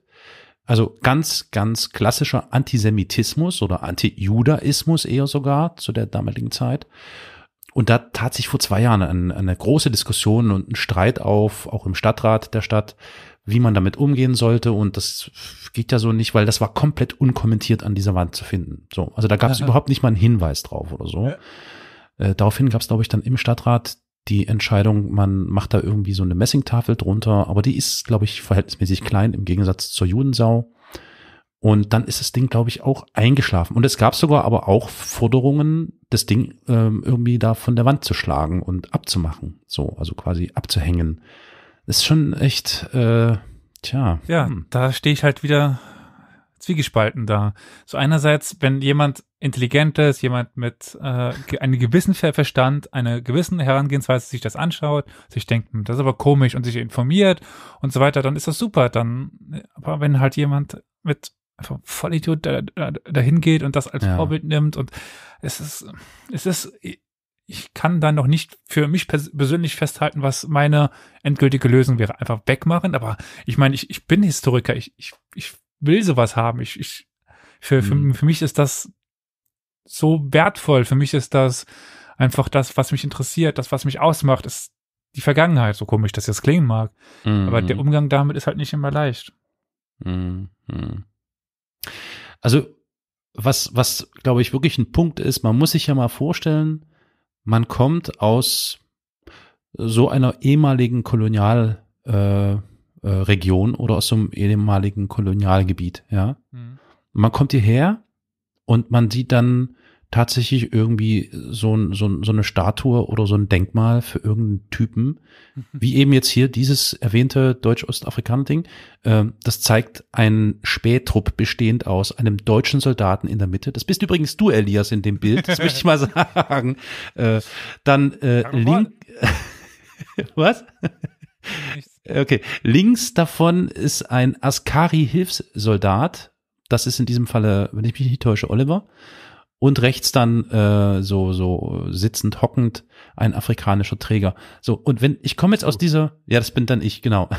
Also ganz, ganz klassischer Antisemitismus oder Antijudaismus eher sogar zu der damaligen Zeit. Und da tat sich vor zwei Jahren eine, eine große Diskussion und ein Streit auf, auch im Stadtrat der Stadt, wie man damit umgehen sollte. Und das geht ja so nicht, weil das war komplett unkommentiert an dieser Wand zu finden. So, also da gab es überhaupt nicht mal einen Hinweis drauf oder so. Ja. Äh, daraufhin gab es, glaube ich, dann im Stadtrat die Entscheidung, man macht da irgendwie so eine Messingtafel drunter, aber die ist, glaube ich, verhältnismäßig klein im Gegensatz zur Judensau. Und dann ist das Ding, glaube ich, auch eingeschlafen. Und es gab sogar aber auch Forderungen, das Ding ähm, irgendwie da von der Wand zu schlagen und abzumachen. So, also quasi abzuhängen ist schon echt, äh, tja. Ja, hm. da stehe ich halt wieder zwiegespalten da. So einerseits, wenn jemand intelligent ist, jemand mit äh, einem gewissen Verstand, einer gewissen Herangehensweise sich das anschaut, sich denkt, hm, das ist aber komisch und sich informiert und so weiter, dann ist das super. Dann, aber wenn halt jemand mit einfach Vollidiot da, da, dahin geht und das als ja. Vorbild nimmt und es ist, es ist ich kann dann noch nicht für mich persönlich festhalten, was meine endgültige Lösung wäre. Einfach wegmachen. Aber ich meine, ich, ich bin Historiker. Ich, ich, ich will sowas haben. Ich, ich, für, mhm. für, für mich ist das so wertvoll. Für mich ist das einfach das, was mich interessiert, das, was mich ausmacht, ist die Vergangenheit, so komisch das jetzt klingen mag. Mhm. Aber der mhm. Umgang damit ist halt nicht immer leicht. Mhm. Also, was, was, glaube ich, wirklich ein Punkt ist, man muss sich ja mal vorstellen, man kommt aus so einer ehemaligen Kolonialregion äh, äh, oder aus so einem ehemaligen Kolonialgebiet, ja. Mhm. Man kommt hierher und man sieht dann tatsächlich irgendwie so, ein, so, so eine Statue oder so ein Denkmal für irgendeinen Typen, mhm. wie eben jetzt hier dieses erwähnte Deutsch-Ostafrikaner-Ding, äh, das zeigt einen Spähtrupp bestehend aus einem deutschen Soldaten in der Mitte. Das bist übrigens du, Elias, in dem Bild, das möchte ich mal sagen. Äh, dann äh, link Was? Okay, links davon ist ein Askari-Hilfssoldat. Das ist in diesem Falle, wenn ich mich nicht täusche, Oliver und rechts dann äh, so so sitzend hockend ein afrikanischer Träger. So und wenn ich komme jetzt aus dieser, ja, das bin dann ich genau.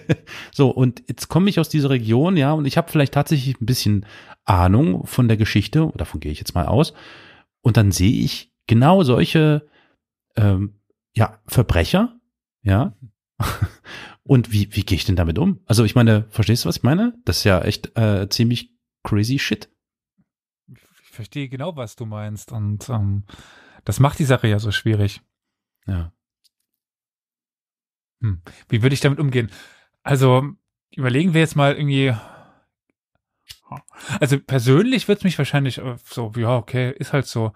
so und jetzt komme ich aus dieser Region, ja, und ich habe vielleicht tatsächlich ein bisschen Ahnung von der Geschichte, davon gehe ich jetzt mal aus. Und dann sehe ich genau solche ähm, ja Verbrecher, ja. und wie, wie gehe ich denn damit um? Also ich meine, verstehst du, was ich meine? Das ist ja echt äh, ziemlich crazy shit verstehe genau, was du meinst. Und ähm, das macht die Sache ja so schwierig. Ja. Hm. Wie würde ich damit umgehen? Also, überlegen wir jetzt mal irgendwie. Also persönlich würde es mich wahrscheinlich äh, so, ja, okay, ist halt so.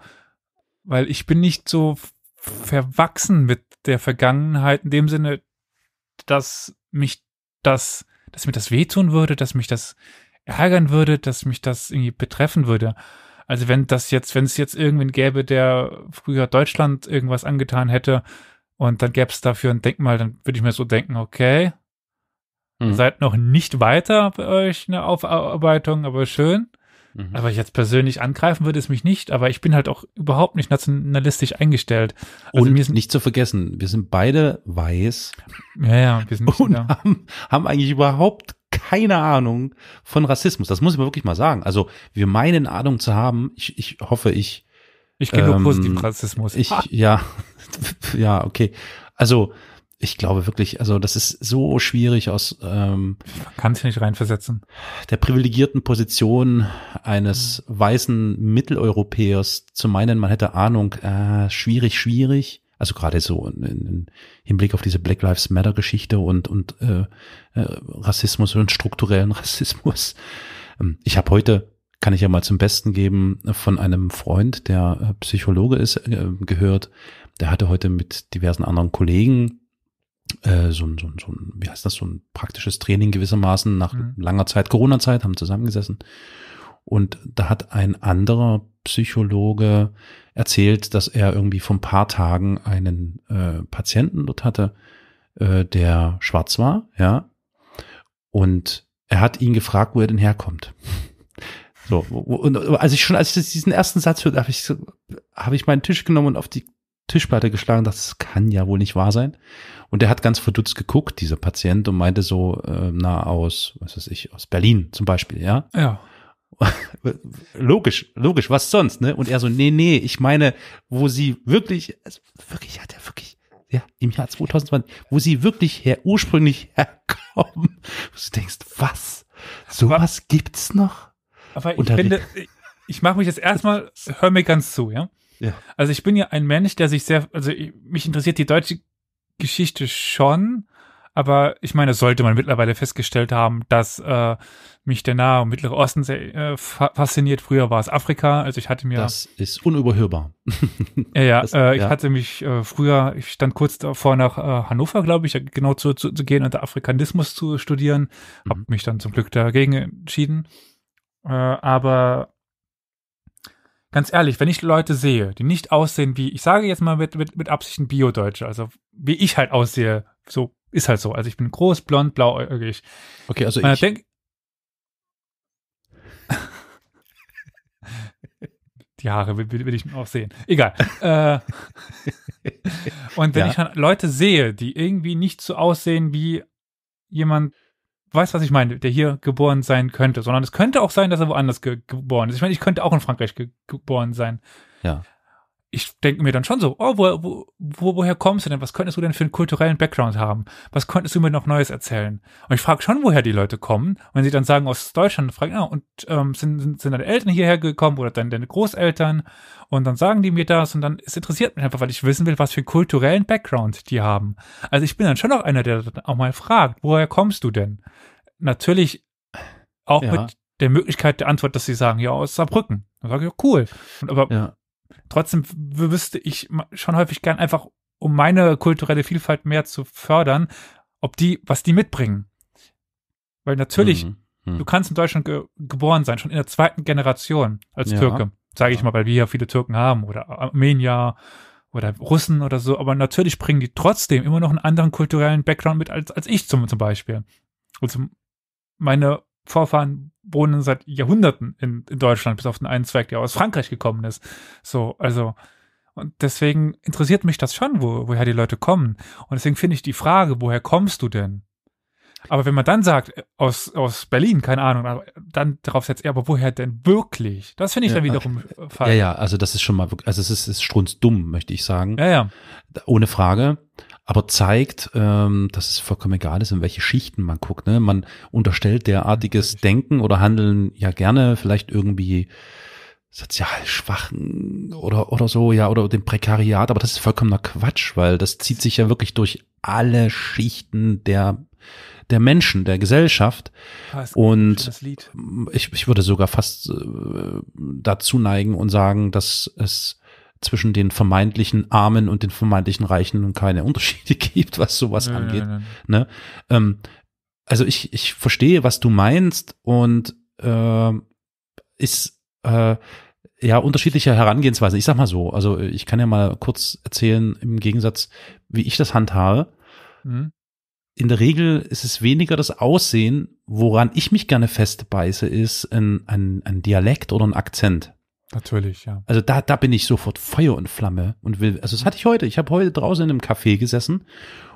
Weil ich bin nicht so verwachsen mit der Vergangenheit in dem Sinne, dass mich das, dass mir das wehtun würde, dass mich das ärgern würde, dass mich das irgendwie betreffen würde. Also wenn das jetzt, wenn es jetzt irgendwen gäbe, der früher Deutschland irgendwas angetan hätte und dann gäbe es dafür ein Denkmal, dann würde ich mir so denken, okay, mhm. seid noch nicht weiter bei euch in der Aufarbeitung, aber schön. Mhm. Aber jetzt persönlich angreifen würde es mich nicht, aber ich bin halt auch überhaupt nicht nationalistisch eingestellt. Also und sind, nicht zu vergessen, wir sind beide weiß. Ja, ja, wir sind und Haben, haben eigentlich überhaupt keine Ahnung von Rassismus. Das muss ich mir wirklich mal sagen. Also wir meinen Ahnung zu haben. Ich, ich hoffe, ich. Ich kenne ähm, nur positiven Rassismus. Ich, ja, ja, okay. Also ich glaube wirklich, also das ist so schwierig aus. Ähm, Kann sich nicht reinversetzen. Der privilegierten Position eines weißen Mitteleuropäers zu meinen, man hätte Ahnung, äh, schwierig, schwierig. Also gerade so im Hinblick auf diese Black Lives Matter Geschichte und, und äh, äh, Rassismus und strukturellen Rassismus. Ähm, ich habe heute, kann ich ja mal zum Besten geben, von einem Freund, der äh, Psychologe ist, äh, gehört. Der hatte heute mit diversen anderen Kollegen äh, so ein, so ein, so ein, wie heißt das, so ein praktisches Training gewissermaßen nach mhm. langer Zeit, Corona-Zeit, haben zusammengesessen. Und da hat ein anderer Psychologe erzählt, dass er irgendwie vor ein paar Tagen einen äh, Patienten dort hatte, äh, der schwarz war, ja. Und er hat ihn gefragt, wo er denn herkommt. So, und als ich schon, als ich diesen ersten Satz hörte, habe ich, hab ich meinen Tisch genommen und auf die Tischplatte geschlagen, das kann ja wohl nicht wahr sein. Und er hat ganz verdutzt geguckt, dieser Patient, und meinte so, äh, na, aus, was weiß ich, aus Berlin zum Beispiel, ja. Ja. logisch, logisch, was sonst, ne? Und er so, nee, nee, ich meine, wo sie wirklich, also wirklich hat er wirklich, ja, im Jahr 2020, wo sie wirklich her, ursprünglich herkommen. wo Du denkst, was? Sowas gibt's noch? Aber ich finde, ich mache mich jetzt erstmal, hör mir ganz zu, ja? ja? Also ich bin ja ein Mensch, der sich sehr, also ich, mich interessiert die deutsche Geschichte schon, aber ich meine, sollte man mittlerweile festgestellt haben, dass äh, mich der Nahe und Mittlere Osten sehr äh, fasziniert. Früher war es Afrika, also ich hatte mir. Das ist unüberhörbar. ja, ja, das, äh, ich hatte mich äh, früher, ich stand kurz davor nach äh, Hannover, glaube ich, genau zu, zu, zu gehen und Afrikanismus zu studieren. Mhm. Habe mich dann zum Glück dagegen entschieden. Äh, aber ganz ehrlich, wenn ich Leute sehe, die nicht aussehen wie, ich sage jetzt mal mit, mit, mit Absichten Bio-Deutsche, also wie ich halt aussehe, so ist halt so. Also ich bin groß, blond, blauäugig. Okay, also ich. Denk die Haare will, will, will, ich auch sehen. Egal. Äh, und wenn ja. ich dann Leute sehe, die irgendwie nicht so aussehen wie jemand, weiß was ich meine, der hier geboren sein könnte, sondern es könnte auch sein, dass er woanders ge geboren ist. Ich meine, ich könnte auch in Frankreich ge geboren sein. Ja ich denke mir dann schon so, oh, wo, wo, woher kommst du denn? Was könntest du denn für einen kulturellen Background haben? Was könntest du mir noch Neues erzählen? Und ich frage schon, woher die Leute kommen. Und wenn sie dann sagen, aus Deutschland, frage ich, ah, und ähm, sind, sind, sind deine Eltern hierher gekommen oder deine, deine Großeltern? Und dann sagen die mir das und dann, es interessiert mich einfach, weil ich wissen will, was für einen kulturellen Background die haben. Also ich bin dann schon auch einer, der dann auch mal fragt, woher kommst du denn? Natürlich auch ja. mit der Möglichkeit der Antwort, dass sie sagen, ja, aus Saarbrücken. Dann sage ich, ja, cool. Und aber ja trotzdem wüsste ich schon häufig gern einfach, um meine kulturelle Vielfalt mehr zu fördern, ob die, was die mitbringen. Weil natürlich, mhm. Mhm. du kannst in Deutschland ge geboren sein, schon in der zweiten Generation als ja. Türke, sage ich ja. mal, weil wir ja viele Türken haben oder Armenier oder Russen oder so, aber natürlich bringen die trotzdem immer noch einen anderen kulturellen Background mit als, als ich zum, zum Beispiel. Also meine Vorfahren wohnen seit Jahrhunderten in, in Deutschland, bis auf den einen Zweig, der aus Frankreich gekommen ist. So, also. Und deswegen interessiert mich das schon, wo, woher die Leute kommen. Und deswegen finde ich die Frage, woher kommst du denn? Aber wenn man dann sagt, aus, aus Berlin, keine Ahnung, dann darauf setzt er, aber woher denn wirklich? Das finde ich ja, dann äh, wiederum falsch. Ja, ja, also das ist schon mal, also es ist, ist strunzdumm, möchte ich sagen. Ja, ja. Ohne Frage aber zeigt, ähm, dass es vollkommen egal ist, in welche Schichten man guckt. Ne? Man unterstellt derartiges Denken oder Handeln ja gerne vielleicht irgendwie sozial schwachen oder, oder so, ja, oder dem Prekariat, aber das ist vollkommener Quatsch, weil das zieht sich ja wirklich durch alle Schichten der der Menschen, der Gesellschaft. Ah, und ich, ich würde sogar fast äh, dazu neigen und sagen, dass es zwischen den vermeintlichen Armen und den vermeintlichen Reichen nun keine Unterschiede gibt, was sowas nein, angeht. Nein, nein. Ne? Ähm, also ich, ich verstehe, was du meinst und äh, ist äh, ja unterschiedliche Herangehensweise. Ich sag mal so, also ich kann ja mal kurz erzählen, im Gegensatz, wie ich das handhabe. Mhm. In der Regel ist es weniger das Aussehen, woran ich mich gerne festbeiße, ist ein, ein, ein Dialekt oder ein Akzent. Natürlich, ja. Also da, da bin ich sofort Feuer und Flamme und will, also das hatte ich heute. Ich habe heute draußen in einem Café gesessen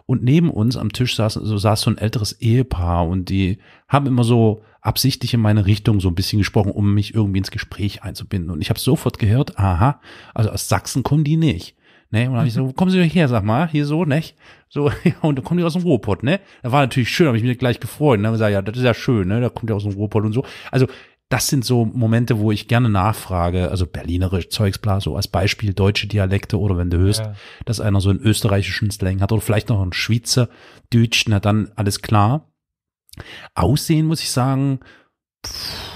und neben uns am Tisch saß, so saß so ein älteres Ehepaar und die haben immer so absichtlich in meine Richtung so ein bisschen gesprochen, um mich irgendwie ins Gespräch einzubinden. Und ich habe sofort gehört, aha, also aus Sachsen kommen die nicht. Ne? Und dann habe ich so, wo kommen Sie her, sag mal, hier so, ne? So, ja, und dann kommen die aus dem Ruhrpott, ne? Da war natürlich schön, habe ich mich gleich gefreut. Ne? Und dann habe ich gesagt, ja, das ist ja schön, ne? Da kommt ja aus dem Ruhrpott und so. Also das sind so Momente, wo ich gerne nachfrage, also berlinerisch Zeugsblas, so als Beispiel deutsche Dialekte oder wenn du hörst, ja. dass einer so einen österreichischen Slang hat oder vielleicht noch einen Schweizer Deutsch, na dann alles klar. Aussehen muss ich sagen. Pff.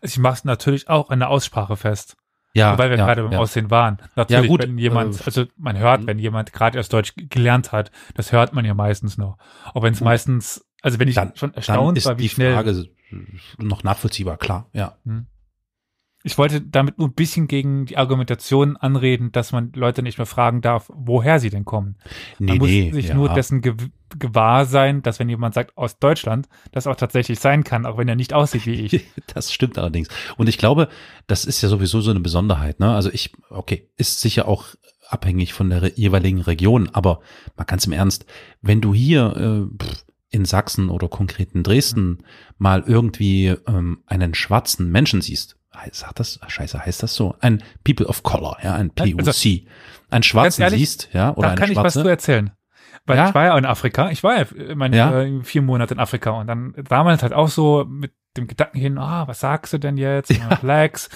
Ich mache natürlich auch an der Aussprache fest. Ja, weil wir ja, gerade beim ja. Aussehen waren. Natürlich, ja, gut. wenn jemand, also, also man hört, hm. wenn jemand gerade erst Deutsch gelernt hat, das hört man ja meistens noch. Auch wenn es hm. meistens, also wenn ich dann, schon erstaunt war, wie schnell noch nachvollziehbar, klar, ja. Hm. Ich wollte damit nur ein bisschen gegen die Argumentation anreden, dass man Leute nicht mehr fragen darf, woher sie denn kommen. Nee, man muss sich ja. nur dessen ge gewahr sein, dass wenn jemand sagt aus Deutschland, das auch tatsächlich sein kann, auch wenn er nicht aussieht wie ich. das stimmt allerdings. Und ich glaube, das ist ja sowieso so eine Besonderheit. Ne? Also ich, okay, ist sicher auch abhängig von der jeweiligen Region, aber mal ganz im Ernst, wenn du hier äh, pff, in Sachsen oder konkret in mhm. Dresden mal irgendwie ähm, einen schwarzen Menschen siehst, sagt das, scheiße, heißt das so? Ein People of Color, ja, ein POC. Also, ein Schwarzen ehrlich, siehst, ja, oder ein da eine kann ich was zu erzählen. Weil ja? ich war ja in Afrika, ich war ja äh, meine ja? Äh, vier Monate in Afrika und dann damals halt auch so mit dem Gedanken hin, ah, oh, was sagst du denn jetzt? Ja. Blacks.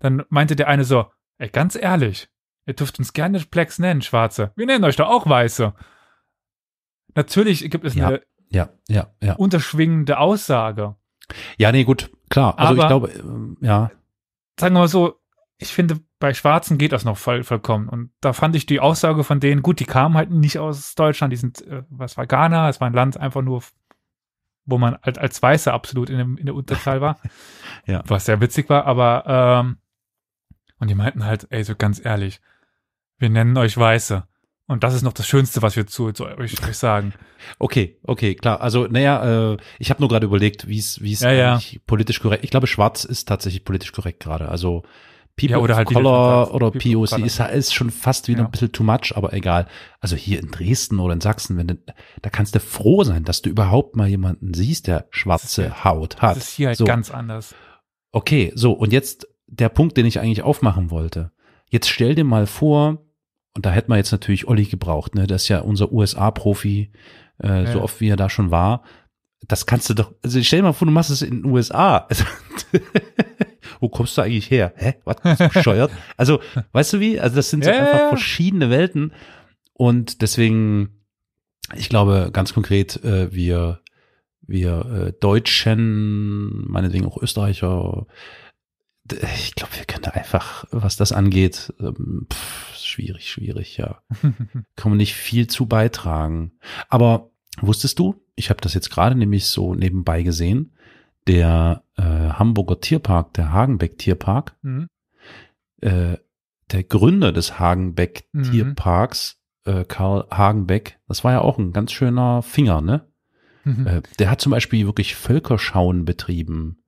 Dann meinte der eine so, ey, ganz ehrlich, ihr dürft uns gerne Blacks nennen, Schwarze. Wir nennen euch doch auch Weiße. Natürlich gibt es ja. eine ja, ja, ja. Unterschwingende Aussage. Ja, nee, gut, klar. Also Aber, ich glaube, äh, ja. Sagen wir mal so, ich finde, bei Schwarzen geht das noch voll, vollkommen. Und da fand ich die Aussage von denen, gut, die kamen halt nicht aus Deutschland, die sind, äh, was war Ghana, es war ein Land einfach nur, wo man als, halt als Weißer absolut in, dem, in der Unterzahl war. ja. Was sehr witzig war, aber ähm, und die meinten halt, ey, so ganz ehrlich, wir nennen euch Weiße. Und das ist noch das Schönste, was wir zu, zu euch, euch sagen. Okay, okay, klar. Also, naja, äh, ich habe nur gerade überlegt, wie es wie es ja, ja. politisch korrekt. Ich glaube, Schwarz ist tatsächlich politisch korrekt gerade. Also People ja, oder halt Color oder POC ist, ist schon fast wieder ja. ein bisschen too much, aber egal. Also hier in Dresden oder in Sachsen, wenn du, da kannst du froh sein, dass du überhaupt mal jemanden siehst, der schwarze ist, Haut hat. Das ist hier halt so. ganz anders. Okay, so und jetzt der Punkt, den ich eigentlich aufmachen wollte. Jetzt stell dir mal vor, und da hätte man jetzt natürlich Olli gebraucht, ne? Das ist ja unser USA-Profi, äh, ja. so oft wie er da schon war. Das kannst du doch, also stell dir mal vor, du machst es in den USA. Also, wo kommst du eigentlich her? Hä? Was? Bescheuert? also, weißt du wie? Also, das sind so ja, einfach verschiedene Welten. Und deswegen, ich glaube, ganz konkret, äh, wir, wir äh, Deutschen, meinetwegen auch Österreicher, ich glaube, wir können da einfach, was das angeht, ähm, pff, schwierig, schwierig, ja. Kann man nicht viel zu beitragen. Aber wusstest du, ich habe das jetzt gerade nämlich so nebenbei gesehen, der äh, Hamburger Tierpark, der Hagenbeck Tierpark, mhm. äh, der Gründer des Hagenbeck mhm. Tierparks, äh, Karl Hagenbeck, das war ja auch ein ganz schöner Finger, ne? Mhm. Äh, der hat zum Beispiel wirklich Völkerschauen betrieben.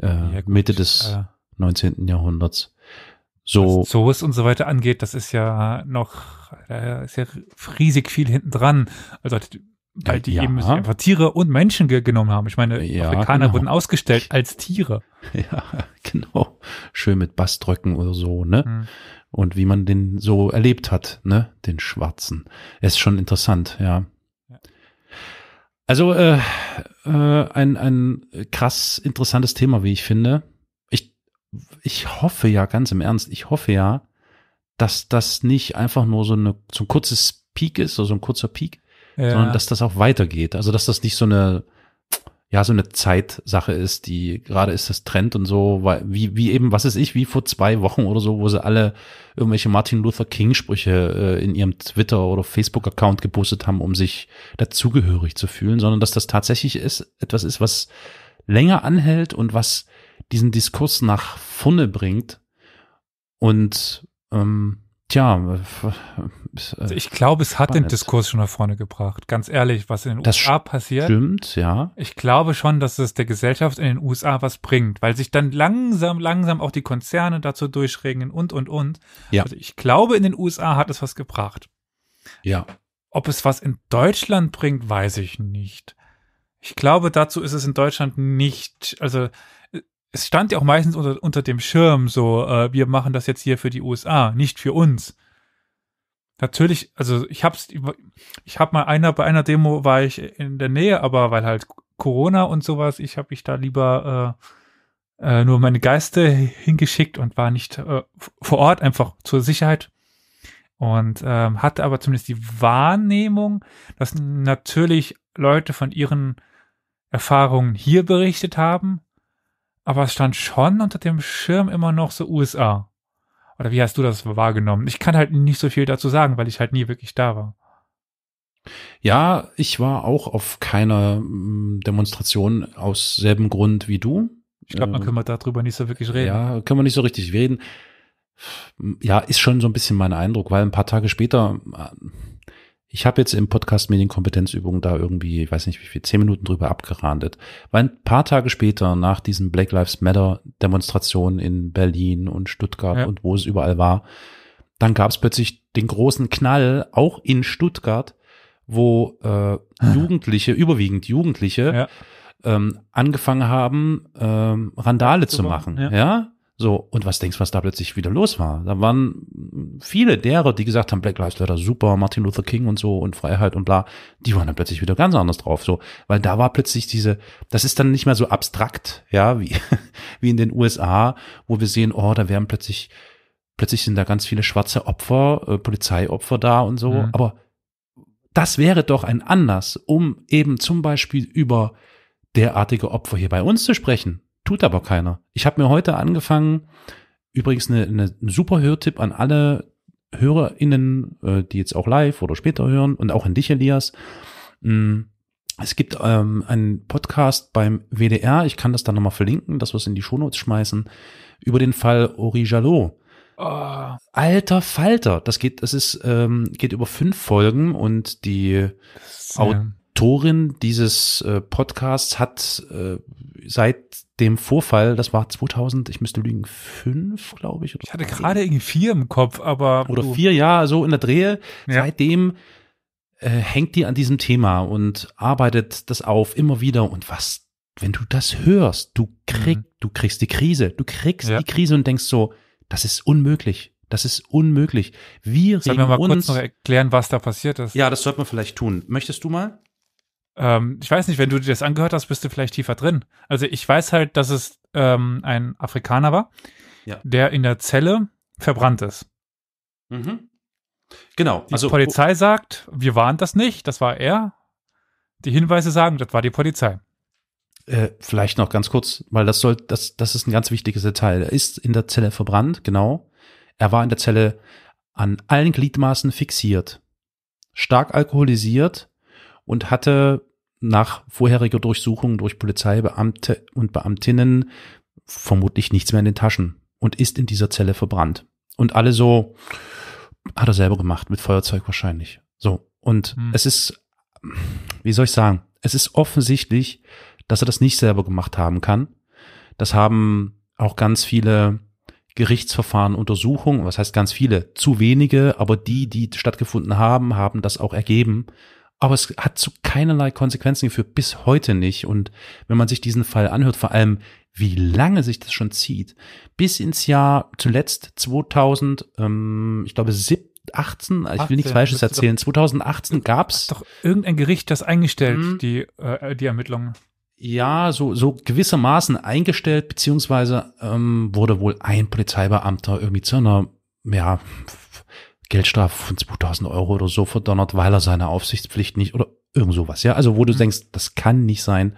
Äh, ja, Mitte des ah, 19. Jahrhunderts. So. Was Zoos und so weiter angeht, das ist ja noch, äh, ist ja riesig viel hinten dran. Also, weil die ja. eben einfach Tiere und Menschen genommen haben. Ich meine, ja, Afrikaner genau. wurden ausgestellt als Tiere. Ja, genau. Schön mit Bassdrücken oder so, ne? Hm. Und wie man den so erlebt hat, ne? Den Schwarzen. Ist schon interessant, ja. ja. Also äh, äh, ein, ein krass interessantes Thema, wie ich finde ich hoffe ja ganz im Ernst, ich hoffe ja, dass das nicht einfach nur so, eine, so ein kurzes Peak ist, so also ein kurzer Peak, ja. sondern dass das auch weitergeht. Also dass das nicht so eine ja so eine Zeitsache ist, die gerade ist das Trend und so, weil wie wie eben was ist ich wie vor zwei Wochen oder so, wo sie alle irgendwelche Martin Luther King Sprüche äh, in ihrem Twitter oder Facebook Account gepostet haben, um sich dazugehörig zu fühlen, sondern dass das tatsächlich ist etwas ist, was länger anhält und was diesen Diskurs nach vorne bringt. Und ähm, tja, äh, äh, also ich glaube, es hat den Diskurs schon nach vorne gebracht. Ganz ehrlich, was in den das USA passiert. Stimmt, ja. Ich glaube schon, dass es der Gesellschaft in den USA was bringt, weil sich dann langsam, langsam auch die Konzerne dazu durchringen und und und. Ja. Also ich glaube, in den USA hat es was gebracht. Ja. Ob es was in Deutschland bringt, weiß ich nicht. Ich glaube, dazu ist es in Deutschland nicht. Also es stand ja auch meistens unter, unter dem Schirm, so, äh, wir machen das jetzt hier für die USA, nicht für uns. Natürlich, also ich hab's, ich hab mal einer, bei einer Demo war ich in der Nähe, aber weil halt Corona und sowas, ich habe mich da lieber äh, äh, nur meine Geiste hingeschickt und war nicht äh, vor Ort, einfach zur Sicherheit. Und ähm, hatte aber zumindest die Wahrnehmung, dass natürlich Leute von ihren Erfahrungen hier berichtet haben, aber es stand schon unter dem Schirm immer noch so USA. Oder wie hast du das wahrgenommen? Ich kann halt nicht so viel dazu sagen, weil ich halt nie wirklich da war. Ja, ich war auch auf keiner mm, Demonstration aus selben Grund wie du. Ich glaube, man äh, kann man darüber nicht so wirklich reden. Ja, können wir nicht so richtig reden. Ja, ist schon so ein bisschen mein Eindruck, weil ein paar Tage später äh, ich habe jetzt im Podcast Medienkompetenzübung da irgendwie, ich weiß nicht wie viel, zehn Minuten drüber abgerandet. Weil ein paar Tage später, nach diesen Black Lives Matter Demonstrationen in Berlin und Stuttgart ja. und wo es überall war, dann gab es plötzlich den großen Knall, auch in Stuttgart, wo äh, Jugendliche, überwiegend Jugendliche, ja. ähm, angefangen haben, ähm, Randale zu machen. Ja. ja? So, und was denkst du, was da plötzlich wieder los war? Da waren viele derer, die gesagt haben, Black Lives Matter super, Martin Luther King und so und Freiheit und bla, die waren dann plötzlich wieder ganz anders drauf, so, weil da war plötzlich diese, das ist dann nicht mehr so abstrakt, ja, wie, wie in den USA, wo wir sehen, oh, da werden plötzlich, plötzlich sind da ganz viele schwarze Opfer, äh, Polizeiopfer da und so, mhm. aber das wäre doch ein Anlass, um eben zum Beispiel über derartige Opfer hier bei uns zu sprechen Tut aber keiner. Ich habe mir heute angefangen, übrigens eine, eine super Hörtipp an alle HörerInnen, äh, die jetzt auch live oder später hören und auch an dich, Elias. Mm, es gibt ähm, einen Podcast beim WDR, ich kann das dann nochmal verlinken, dass wir es in die Shownotes schmeißen, über den Fall Ori Jalot. Oh. Alter Falter, das geht, das ist, ähm, geht über fünf Folgen und die, Au Autorin dieses äh, Podcasts hat äh, seit dem Vorfall, das war 2000, ich müsste lügen, fünf, glaube ich. Oder ich hatte gerade irgendwie vier im Kopf, aber. Oder vier, ja, so in der Drehe. Ja. Seitdem äh, hängt die an diesem Thema und arbeitet das auf immer wieder. Und was, wenn du das hörst, du kriegst, mhm. du kriegst die Krise, du kriegst ja. die Krise und denkst so, das ist unmöglich. Das ist unmöglich. Wir Sollen wir mal uns, kurz noch erklären, was da passiert ist? Ja, das sollte man vielleicht tun. Möchtest du mal? ähm, ich weiß nicht, wenn du dir das angehört hast, bist du vielleicht tiefer drin. Also ich weiß halt, dass es ähm, ein Afrikaner war, ja. der in der Zelle verbrannt ist. Mhm. Genau. Die also, Polizei sagt, wir waren das nicht, das war er. Die Hinweise sagen, das war die Polizei. Äh, vielleicht noch ganz kurz, weil das soll, das, das ist ein ganz wichtiges Detail. Er ist in der Zelle verbrannt, genau. Er war in der Zelle an allen Gliedmaßen fixiert, stark alkoholisiert und hatte nach vorheriger Durchsuchung durch Polizeibeamte und Beamtinnen vermutlich nichts mehr in den Taschen und ist in dieser Zelle verbrannt. Und alle so, hat er selber gemacht, mit Feuerzeug wahrscheinlich. So. Und hm. es ist, wie soll ich sagen, es ist offensichtlich, dass er das nicht selber gemacht haben kann. Das haben auch ganz viele Gerichtsverfahren, Untersuchungen, was heißt ganz viele, zu wenige, aber die, die stattgefunden haben, haben das auch ergeben, aber es hat zu keinerlei Konsequenzen geführt, bis heute nicht. Und wenn man sich diesen Fall anhört, vor allem wie lange sich das schon zieht, bis ins Jahr zuletzt 2000, ähm, ich glaube 18, ich will nichts Falsches erzählen, doch, 2018 gab es. doch irgendein Gericht das eingestellt, mhm. die, äh, die Ermittlungen. Ja, so, so gewissermaßen eingestellt, beziehungsweise ähm, wurde wohl ein Polizeibeamter irgendwie zu einer, ja, Geldstrafe von 2000 Euro oder so verdonnert, weil er seine Aufsichtspflicht nicht oder irgend sowas. Ja, also wo du mhm. denkst, das kann nicht sein.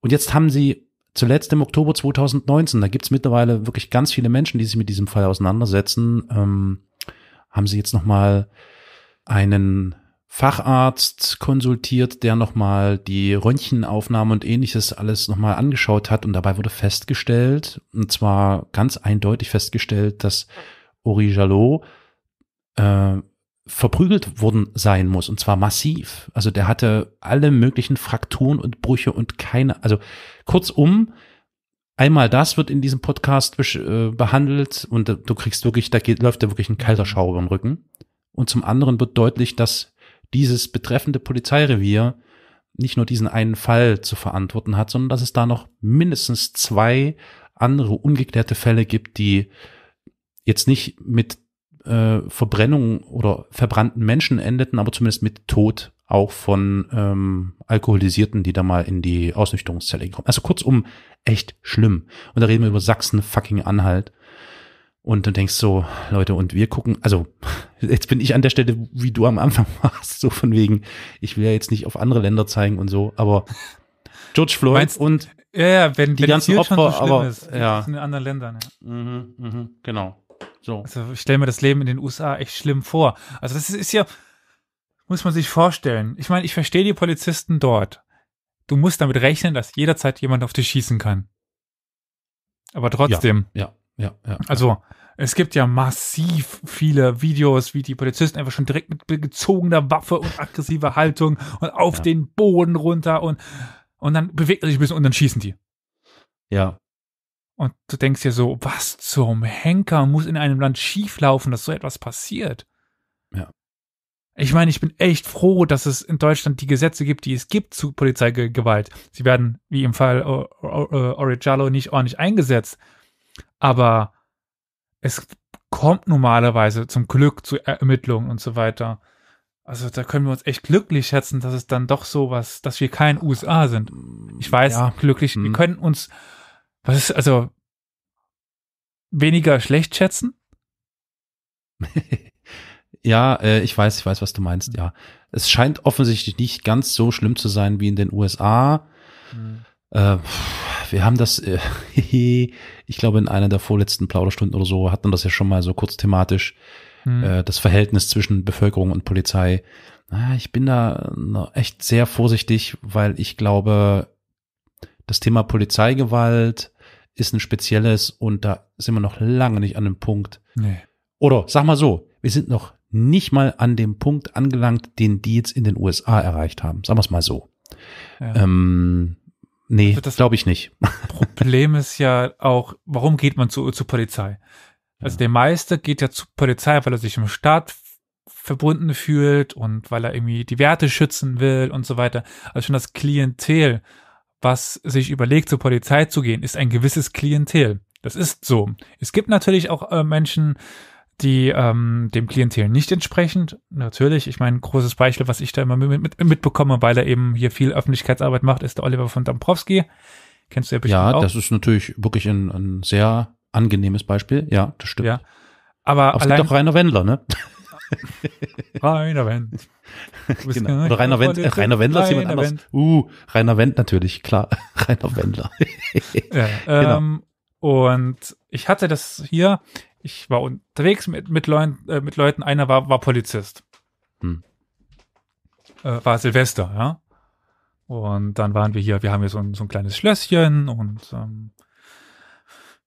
Und jetzt haben sie zuletzt im Oktober 2019, da gibt's mittlerweile wirklich ganz viele Menschen, die sich mit diesem Fall auseinandersetzen, ähm, haben sie jetzt nochmal einen Facharzt konsultiert, der nochmal die Röntgenaufnahmen und ähnliches alles nochmal angeschaut hat und dabei wurde festgestellt, und zwar ganz eindeutig festgestellt, dass Ori Jalot äh, verprügelt worden sein muss und zwar massiv. Also der hatte alle möglichen Frakturen und Brüche und keine, also kurzum, einmal das wird in diesem Podcast äh, behandelt und du kriegst wirklich, da geht, läuft dir wirklich ein kalter Schauer über den Rücken. Und zum anderen wird deutlich, dass dieses betreffende Polizeirevier nicht nur diesen einen Fall zu verantworten hat, sondern dass es da noch mindestens zwei andere ungeklärte Fälle gibt, die jetzt nicht mit äh, Verbrennung oder verbrannten Menschen endeten, aber zumindest mit Tod auch von ähm, Alkoholisierten, die da mal in die Ausnüchterungszelle kommen. Also kurzum, echt schlimm. Und da reden wir über Sachsen fucking Anhalt. Und du denkst so, Leute, und wir gucken, also jetzt bin ich an der Stelle, wie du am Anfang warst, so von wegen, ich will ja jetzt nicht auf andere Länder zeigen und so, aber George Floyd Meinst, und ja, ja, wenn, die wenn ganzen Opfer, so aber ist, ja. in anderen Ländern. Ja. Mhm, mh, genau. So. Also ich stelle mir das Leben in den USA echt schlimm vor. Also das ist, ist ja, muss man sich vorstellen. Ich meine, ich verstehe die Polizisten dort. Du musst damit rechnen, dass jederzeit jemand auf dich schießen kann. Aber trotzdem. Ja, ja, ja. ja also es gibt ja massiv viele Videos, wie die Polizisten einfach schon direkt mit gezogener Waffe und aggressiver Haltung und auf ja. den Boden runter und, und dann bewegt er sich ein bisschen und dann schießen die. Ja, und du denkst dir so, was zum Henker muss in einem Land schieflaufen, dass so etwas passiert? Ja. Ich meine, ich bin echt froh, dass es in Deutschland die Gesetze gibt, die es gibt zu Polizeigewalt. Sie werden, wie im Fall äh, Origalo, nicht ordentlich eingesetzt. Aber es kommt normalerweise zum Glück zu Ermittlungen und so weiter. Also da können wir uns echt glücklich schätzen, dass es dann doch so was, dass wir kein USA sind. Ich weiß, ja. glücklich, wir mhm. können uns was ist also weniger schlecht schätzen? ja, äh, ich weiß, ich weiß, was du meinst, mhm. ja. Es scheint offensichtlich nicht ganz so schlimm zu sein wie in den USA. Mhm. Äh, wir haben das, äh, ich glaube, in einer der vorletzten Plauderstunden oder so hat man das ja schon mal so kurz thematisch. Mhm. Äh, das Verhältnis zwischen Bevölkerung und Polizei. Ah, ich bin da echt sehr vorsichtig, weil ich glaube, das Thema Polizeigewalt ist ein spezielles und da sind wir noch lange nicht an dem Punkt. Nee. Oder sag mal so, wir sind noch nicht mal an dem Punkt angelangt, den die jetzt in den USA erreicht haben. Sagen wir es mal so. Ja. Ähm, nee, also glaube ich nicht. Problem ist ja auch, warum geht man zu, zur Polizei? Also ja. der meiste geht ja zur Polizei, weil er sich im Staat verbunden fühlt und weil er irgendwie die Werte schützen will und so weiter. Also schon das Klientel was sich überlegt, zur Polizei zu gehen, ist ein gewisses Klientel. Das ist so. Es gibt natürlich auch äh, Menschen, die ähm, dem Klientel nicht entsprechend. Natürlich, ich meine, großes Beispiel, was ich da immer mit, mit, mitbekomme, weil er eben hier viel Öffentlichkeitsarbeit macht, ist der Oliver von Dombrowski. Kennst du ja bestimmt ja, auch. Ja, das ist natürlich wirklich ein, ein, sehr angenehmes Beispiel. Ja, das stimmt. Ja. Aber, Aber es allein, gibt auch Rainer Wendler, ne? Rainer Wendt. Genau. Oder Rainer Wendt, äh, Rainer Wendler ist jemand Rainer anders. Wendt. Uh, Rainer Wendt natürlich, klar. Rainer Wendler. ja, genau. ähm, und ich hatte das hier, ich war unterwegs mit, mit, Leun, äh, mit Leuten, einer war, war Polizist. Hm. Äh, war Silvester, ja. Und dann waren wir hier, wir haben hier so ein, so ein kleines Schlösschen und ähm,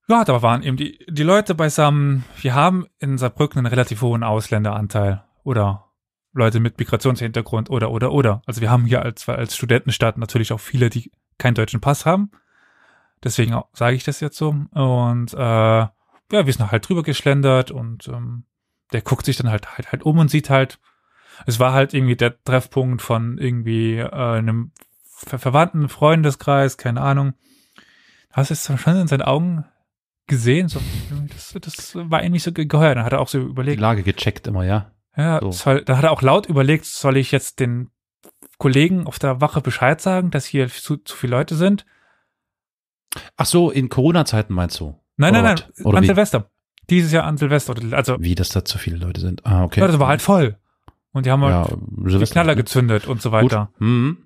ja, da waren eben die, die Leute beisammen. Wir haben in Saarbrücken einen relativ hohen Ausländeranteil oder Leute mit Migrationshintergrund oder, oder, oder. Also wir haben hier als, als Studentenstadt natürlich auch viele, die keinen deutschen Pass haben. Deswegen sage ich das jetzt so. Und äh, ja, wir sind halt drüber geschlendert und ähm, der guckt sich dann halt, halt halt um und sieht halt, es war halt irgendwie der Treffpunkt von irgendwie äh, einem Ver Verwandten, Freundeskreis, keine Ahnung. Hast du es schon in seinen Augen gesehen. So, das, das war irgendwie so geheuer. Dann hat er auch so überlegt. Die Lage gecheckt immer, ja. Ja, so. soll, da hat er auch laut überlegt, soll ich jetzt den Kollegen auf der Wache Bescheid sagen, dass hier zu, zu viele Leute sind? Ach so, in Corona-Zeiten meinst du? Nein, nein, nein, oder an wie? Silvester. Dieses Jahr an Silvester. Also, wie, dass da zu viele Leute sind? Ah, okay. Ja, das war halt voll. Und die haben halt ja, die Knaller ne? gezündet und so weiter. Mhm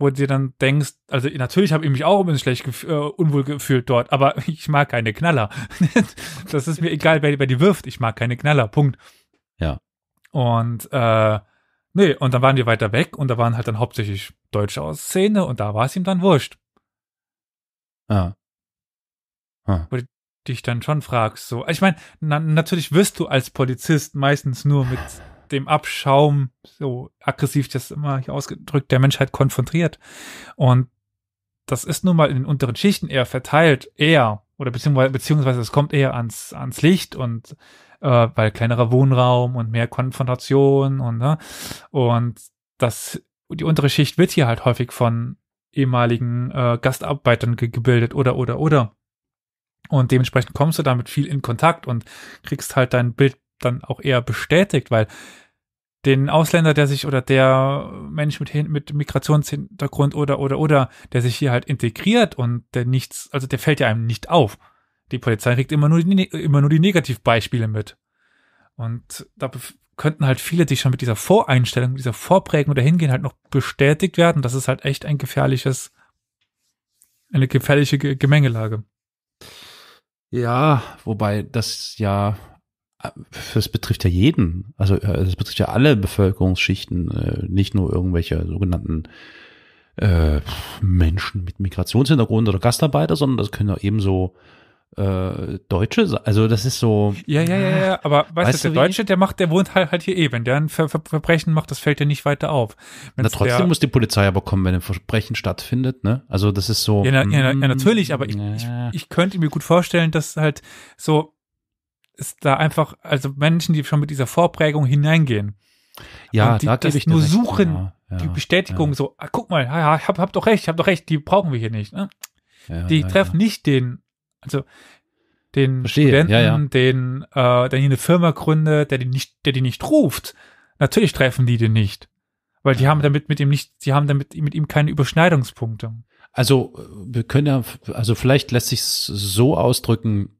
wo du dir dann denkst, also natürlich habe ich mich auch ein bisschen schlecht gef äh, unwohl gefühlt dort, aber ich mag keine Knaller. das ist mir egal, wer, wer die wirft, ich mag keine Knaller, Punkt. Ja. Und äh, nee, und dann waren wir weiter weg und da waren halt dann hauptsächlich Deutsche aus Szene und da war es ihm dann wurscht. Ja. Ah. ah. Wo du dich dann schon fragst, so. Ich meine, na, natürlich wirst du als Polizist meistens nur mit dem Abschaum, so aggressiv das immer hier ausgedrückt, der Menschheit konfrontiert. Und das ist nun mal in den unteren Schichten eher verteilt, eher, oder beziehungsweise, beziehungsweise es kommt eher ans, ans Licht und äh, weil kleinerer Wohnraum und mehr Konfrontation und, ne? und das, die untere Schicht wird hier halt häufig von ehemaligen äh, Gastarbeitern ge gebildet oder, oder, oder. Und dementsprechend kommst du damit viel in Kontakt und kriegst halt dein Bild dann auch eher bestätigt, weil den Ausländer, der sich oder der Mensch mit, mit Migrationshintergrund oder oder oder, der sich hier halt integriert und der nichts, also der fällt ja einem nicht auf. Die Polizei kriegt immer nur die, ne, immer nur die Negativbeispiele mit. Und da könnten halt viele, die schon mit dieser Voreinstellung, dieser Vorprägung oder hingehen, halt noch bestätigt werden. Das ist halt echt ein gefährliches, eine gefährliche Gemengelage. Ja, wobei das ja das betrifft ja jeden. Also äh, das betrifft ja alle Bevölkerungsschichten, äh, nicht nur irgendwelche sogenannten äh, Menschen mit Migrationshintergrund oder Gastarbeiter, sondern das können ja ebenso äh, Deutsche, also das ist so. Ja, ja, ja, ja, ah, aber weißt, weißt du, der Deutsche, der macht, der wohnt halt, halt hier eben. Eh. der ein Ver Ver Verbrechen macht, das fällt ja nicht weiter auf. Wenn's na, trotzdem muss die Polizei aber kommen, wenn ein Verbrechen stattfindet, ne? Also das ist so. Ja, na, ja, na, ja mm, natürlich, aber ich, ich, ich könnte mir gut vorstellen, dass halt so ist da einfach, also Menschen, die schon mit dieser Vorprägung hineingehen. Ja, und die, da gebe ich nur recht, suchen, ja, ja, die Bestätigung ja. so, ah, guck mal, ja, hab, hab doch recht, hab doch recht, die brauchen wir hier nicht. Ne? die treffen nicht den, also den Verstehe. Studenten, den, äh, der hier eine Firma gründet, der die nicht, der die nicht ruft. Natürlich treffen die den nicht. Weil die haben damit mit ihm nicht, sie haben damit mit ihm keine Überschneidungspunkte. Also, äh, wir können ja, also vielleicht lässt sich so ausdrücken,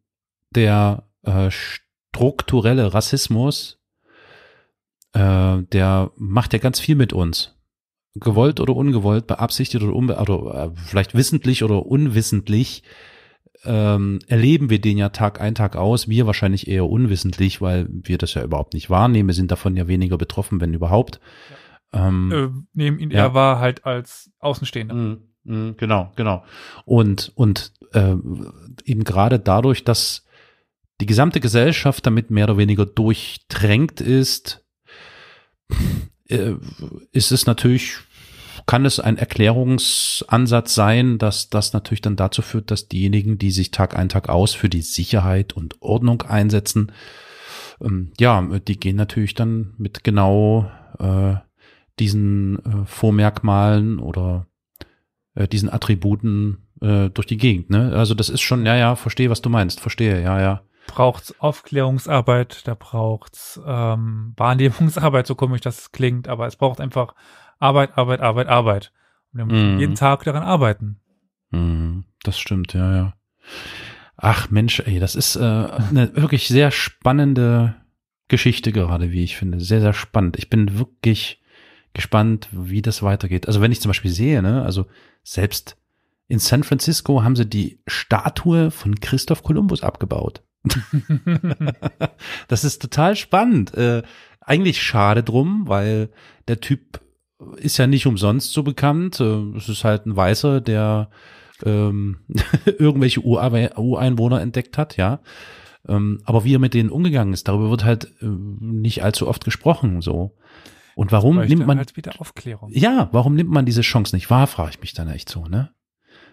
der äh, strukturelle Rassismus, äh, der macht ja ganz viel mit uns. Gewollt oder ungewollt, beabsichtigt oder, unbe oder also, äh, vielleicht wissentlich oder unwissentlich ähm, erleben wir den ja Tag ein, Tag aus. Wir wahrscheinlich eher unwissentlich, weil wir das ja überhaupt nicht wahrnehmen. Wir sind davon ja weniger betroffen, wenn überhaupt. Ja. Ähm, äh, nehmen ihn, ja. wahr halt als Außenstehender. Mm, mm, genau, genau. Und, und äh, eben gerade dadurch, dass die gesamte Gesellschaft damit mehr oder weniger durchdrängt ist, äh, ist es natürlich, kann es ein Erklärungsansatz sein, dass das natürlich dann dazu führt, dass diejenigen, die sich Tag ein, Tag aus für die Sicherheit und Ordnung einsetzen, ähm, ja, die gehen natürlich dann mit genau äh, diesen äh, Vormerkmalen oder äh, diesen Attributen äh, durch die Gegend. Ne? Also das ist schon, ja, ja, verstehe, was du meinst, verstehe, ja, ja braucht's Aufklärungsarbeit, da braucht's ähm, Wahrnehmungsarbeit, so komisch das klingt, aber es braucht einfach Arbeit, Arbeit, Arbeit, Arbeit. Und wir müssen mhm. jeden Tag daran arbeiten. Mhm. Das stimmt, ja, ja. Ach Mensch, ey, das ist äh, eine wirklich sehr spannende Geschichte gerade, wie ich finde. Sehr, sehr spannend. Ich bin wirklich gespannt, wie das weitergeht. Also wenn ich zum Beispiel sehe, ne, also selbst in San Francisco haben sie die Statue von Christoph Kolumbus abgebaut. das ist total spannend. Äh, eigentlich schade drum, weil der Typ ist ja nicht umsonst so bekannt. Äh, es ist halt ein Weißer, der ähm, irgendwelche Ureinwohner entdeckt hat, ja. Ähm, aber wie er mit denen umgegangen ist, darüber wird halt äh, nicht allzu oft gesprochen, so. Und warum nimmt man halt wieder Aufklärung? Ja, warum nimmt man diese Chance nicht wahr? Frage ich mich dann echt so, ne?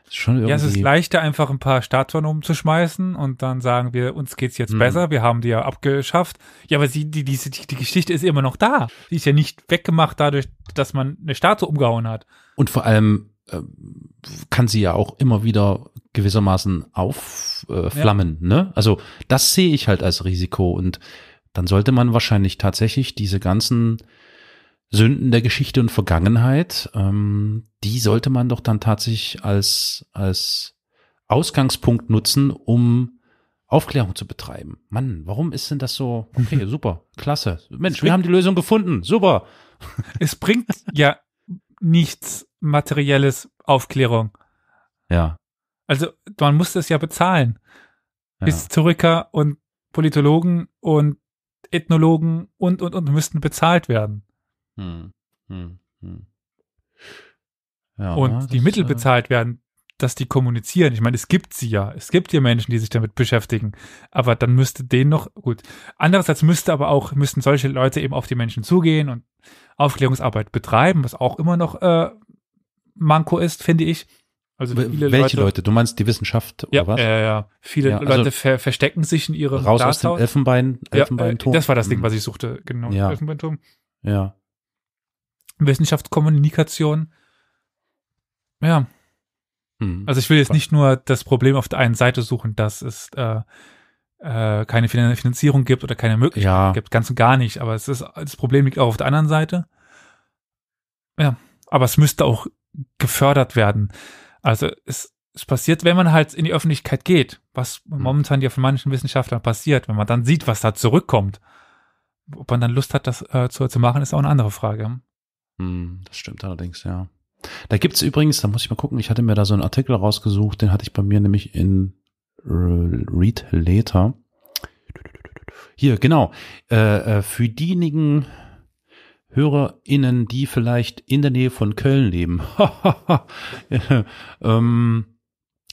Schon irgendwie. Ja, es ist leichter, einfach ein paar Statuen umzuschmeißen und dann sagen wir, uns geht's jetzt mhm. besser, wir haben die ja abgeschafft. Ja, aber sie, die, diese, die, die Geschichte ist immer noch da. Die ist ja nicht weggemacht dadurch, dass man eine Statue umgehauen hat. Und vor allem äh, kann sie ja auch immer wieder gewissermaßen aufflammen. Äh, ja. ne? Also das sehe ich halt als Risiko und dann sollte man wahrscheinlich tatsächlich diese ganzen Sünden der Geschichte und Vergangenheit, ähm, die sollte man doch dann tatsächlich als, als Ausgangspunkt nutzen, um Aufklärung zu betreiben. Mann, warum ist denn das so? Okay, super, klasse. Mensch, wir haben die Lösung gefunden. Super. Es bringt ja nichts materielles Aufklärung. Ja. Also man muss das ja bezahlen. Ja. Historiker und Politologen und Ethnologen und, und, und müssten bezahlt werden. Hm, hm, hm, Ja, und die Mittel äh, bezahlt werden, dass die kommunizieren. Ich meine, es gibt sie ja. Es gibt ja Menschen, die sich damit beschäftigen. Aber dann müsste denen noch, gut. Andererseits müsste aber auch, müssten solche Leute eben auf die Menschen zugehen und Aufklärungsarbeit betreiben, was auch immer noch äh, Manko ist, finde ich. Also viele Welche Leute, Leute? Du meinst die Wissenschaft oder was? Ja, ja, Viele ja, also Leute ver verstecken sich in ihrem Raus Glashaus. aus dem Elfenbein, Elfenbeinturm. Ja, äh, das war das Ding, hm. was ich suchte, genau. Ja. Elfenbeinturm. Ja. Wissenschaftskommunikation. Ja. Hm. Also ich will jetzt nicht nur das Problem auf der einen Seite suchen, dass es äh, äh, keine Finanzierung gibt oder keine Möglichkeit ja. gibt, ganz und gar nicht. Aber es ist, das Problem liegt auch auf der anderen Seite. Ja, aber es müsste auch gefördert werden. Also es, es passiert, wenn man halt in die Öffentlichkeit geht, was hm. momentan ja von manchen Wissenschaftlern passiert, wenn man dann sieht, was da zurückkommt. Ob man dann Lust hat, das äh, zu, zu machen, ist auch eine andere Frage. Hm, das stimmt allerdings, ja. Da gibt's übrigens, da muss ich mal gucken, ich hatte mir da so einen Artikel rausgesucht, den hatte ich bei mir nämlich in Read Later. Hier, genau. Äh, äh, für diejenigen HörerInnen, die vielleicht in der Nähe von Köln leben. ähm,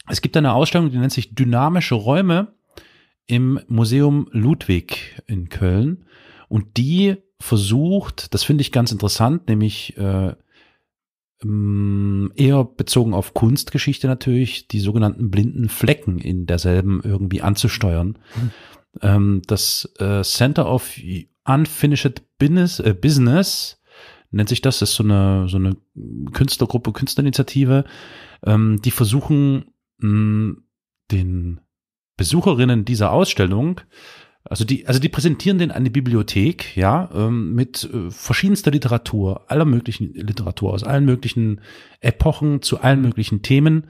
es gibt eine Ausstellung, die nennt sich Dynamische Räume im Museum Ludwig in Köln. Und die versucht, das finde ich ganz interessant, nämlich äh, mm, eher bezogen auf Kunstgeschichte natürlich, die sogenannten blinden Flecken in derselben irgendwie anzusteuern. Mhm. Ähm, das äh, Center of Unfinished Business, äh, Business nennt sich das, das ist so eine, so eine Künstlergruppe, Künstlerinitiative, ähm, die versuchen, mh, mm, den Besucherinnen dieser Ausstellung also die, also die präsentieren den eine Bibliothek, ja, ähm, mit äh, verschiedenster Literatur, aller möglichen Literatur aus allen möglichen Epochen zu allen möglichen Themen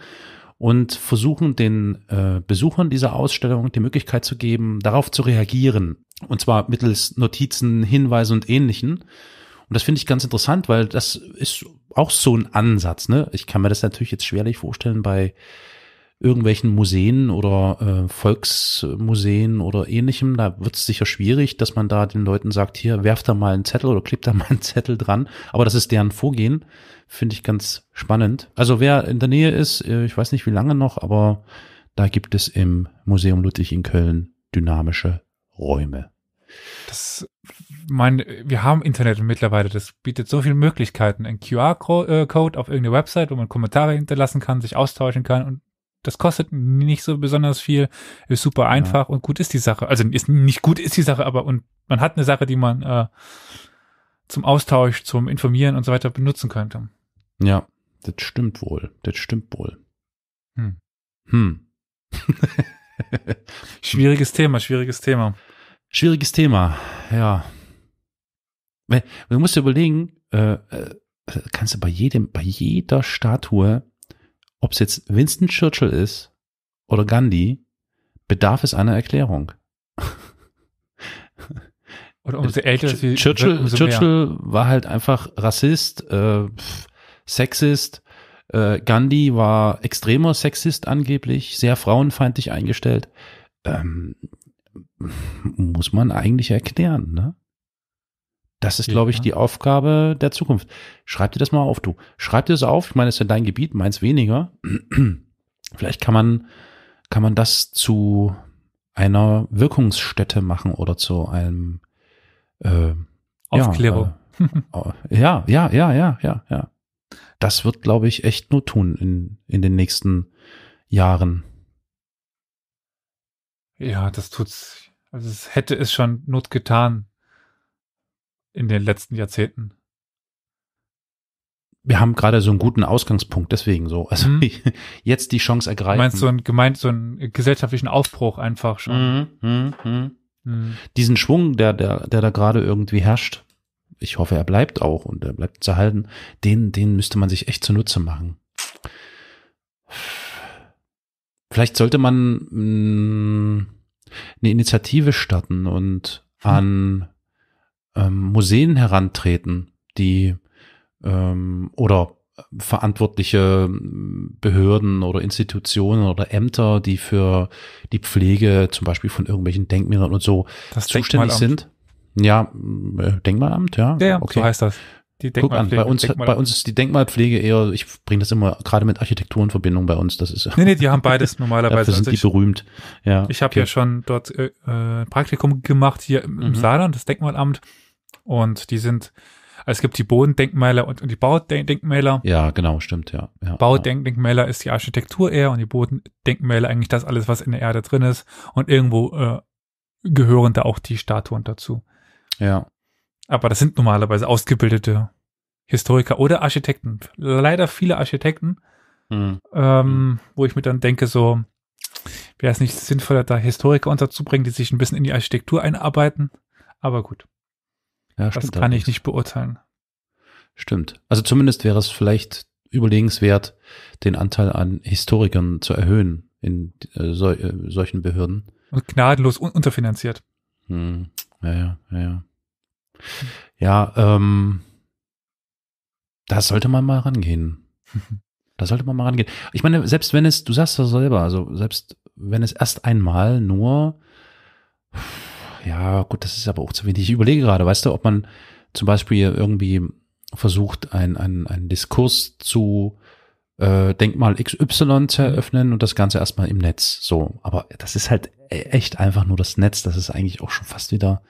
und versuchen den äh, Besuchern dieser Ausstellung die Möglichkeit zu geben, darauf zu reagieren und zwar mittels Notizen, Hinweise und Ähnlichen. Und das finde ich ganz interessant, weil das ist auch so ein Ansatz. Ne, ich kann mir das natürlich jetzt schwerlich vorstellen bei irgendwelchen Museen oder äh, Volksmuseen oder ähnlichem. Da wird es sicher schwierig, dass man da den Leuten sagt, hier werft da mal einen Zettel oder klebt da mal einen Zettel dran. Aber das ist deren Vorgehen, finde ich ganz spannend. Also wer in der Nähe ist, äh, ich weiß nicht wie lange noch, aber da gibt es im Museum Ludwig in Köln dynamische Räume. Das, mein, wir haben Internet mittlerweile, das bietet so viele Möglichkeiten. Ein QR-Code äh, auf irgendeine Website, wo man Kommentare hinterlassen kann, sich austauschen kann und das kostet nicht so besonders viel, ist super einfach ja. und gut ist die Sache. Also ist nicht gut ist die Sache, aber und man hat eine Sache, die man äh, zum Austausch, zum Informieren und so weiter benutzen könnte. Ja, das stimmt wohl. Das stimmt wohl. Hm. Hm. schwieriges Thema, schwieriges Thema. Schwieriges Thema, ja. Du musst dir überlegen, äh, äh, kannst du bei jedem, bei jeder Statue ob es jetzt Winston Churchill ist oder Gandhi, bedarf es einer Erklärung. Oder umso älter ist Churchill, umso Churchill war halt einfach Rassist, äh, Sexist. Äh, Gandhi war extremer Sexist angeblich, sehr frauenfeindlich eingestellt. Ähm, muss man eigentlich erklären, ne? Das ist, glaube ich, die Aufgabe der Zukunft. Schreib dir das mal auf, du. Schreib dir das auf. Ich meine, es ist ja dein Gebiet, meins weniger. Vielleicht kann man, kann man das zu einer Wirkungsstätte machen oder zu einem äh, Aufklärer. Ja, äh, ja, ja, ja, ja, ja, ja. Das wird, glaube ich, echt nur tun in, in den nächsten Jahren. Ja, das tut's. Also es hätte es schon not getan, in den letzten Jahrzehnten. Wir haben gerade so einen guten Ausgangspunkt, deswegen so. Also mhm. jetzt die Chance ergreifen. Du meinst so ein, gemeint so einen gesellschaftlichen Aufbruch einfach schon. Mhm, mh, mh. Mhm. Diesen Schwung, der, der, der da gerade irgendwie herrscht, ich hoffe, er bleibt auch und er bleibt zu halten, den, den müsste man sich echt zunutze machen. Vielleicht sollte man mh, mm, eine Initiative starten und hm. an ähm, Museen herantreten, die ähm, oder verantwortliche ähm, Behörden oder Institutionen oder Ämter, die für die Pflege zum Beispiel von irgendwelchen Denkmälern und so das zuständig sind. Ja, äh, Denkmalamt, ja. Ja, okay. so heißt das. Die Denkmalpflege. Guck an, bei uns, Denkmal bei uns ist die Denkmalpflege eher, ich bringe das immer gerade mit Architektur in Verbindung bei uns. Das ist nee, nee, die haben beides normalerweise. Dafür sind also die berühmt. Ja, ich habe okay. ja schon dort äh, äh Praktikum gemacht hier im mhm. Saarland, das Denkmalamt. Und die sind, also es gibt die Bodendenkmäler und, und die Baudenkmäler. Ja, genau, stimmt, ja. ja Baudenkmäler ja. ist die Architektur eher und die Bodendenkmäler eigentlich das alles, was in der Erde drin ist. Und irgendwo äh, gehören da auch die Statuen dazu. Ja, aber das sind normalerweise ausgebildete Historiker oder Architekten. Leider viele Architekten, hm. ähm, hm. wo ich mir dann denke, so wäre es nicht sinnvoller, da Historiker unterzubringen, die sich ein bisschen in die Architektur einarbeiten. Aber gut. Ja, das kann ich nicht beurteilen. Stimmt. Also zumindest wäre es vielleicht überlegenswert, den Anteil an Historikern zu erhöhen in äh, sol äh, solchen Behörden. Und gnadenlos un unterfinanziert. Hm. Ja, ja, ja, ja. Ja, ähm, da sollte man mal rangehen. Da sollte man mal rangehen. Ich meine, selbst wenn es, du sagst das selber, also selbst wenn es erst einmal nur, ja, gut, das ist aber auch zu wenig. Ich überlege gerade, weißt du, ob man zum Beispiel irgendwie versucht, einen ein Diskurs zu äh, Denkmal XY zu mhm. eröffnen und das Ganze erstmal im Netz. So, aber das ist halt e-, echt einfach nur das Netz. Das ist eigentlich auch schon fast wieder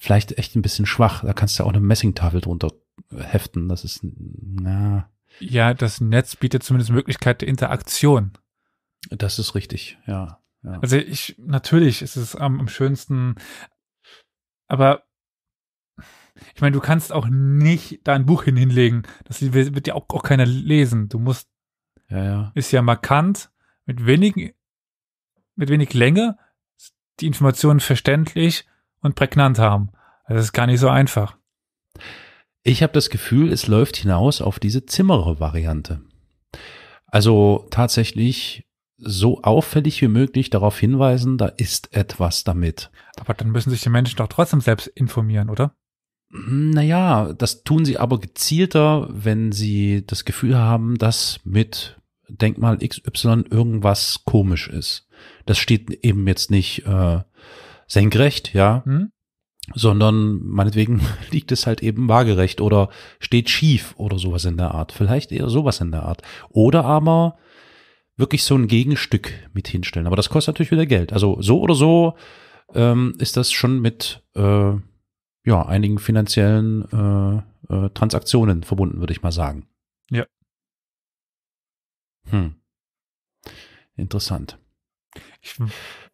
vielleicht echt ein bisschen schwach. Da kannst du ja auch eine Messingtafel drunter äh, heften. Das ist, na. Ja, das Netz bietet zumindest Möglichkeit der Interaktion. Das ist richtig, ja. ja. Also ich, natürlich ist es am, am schönsten, aber ich meine, du kannst auch nicht da ein Buch hin hinlegen. Das wird ja auch, auch keiner lesen. Du musst, ja, ja. ist ja markant, mit wenig, mit wenig Länge, die Informationen verständlich und prägnant haben. Also das ist gar nicht so einfach. Ich habe das Gefühl, es läuft hinaus auf diese Zimmerer-Variante. Also tatsächlich so auffällig wie möglich darauf hinweisen, da ist etwas damit. Aber dann müssen sich die Menschen doch trotzdem selbst informieren, oder? Naja, das tun sie aber gezielter, wenn sie das Gefühl haben, dass mit Denkmal XY irgendwas komisch ist. Das steht eben jetzt nicht äh, senkrecht, ja, mhm. sondern meinetwegen liegt es halt eben waagerecht oder steht schief oder sowas in der Art. Vielleicht eher sowas in der Art. Oder aber wirklich so ein Gegenstück mit hinstellen. Aber das kostet natürlich wieder Geld. Also so oder so ähm, ist das schon mit äh, ja, einigen finanziellen äh, äh, Transaktionen verbunden, würde ich mal sagen. Ja. Hm. Interessant. Ich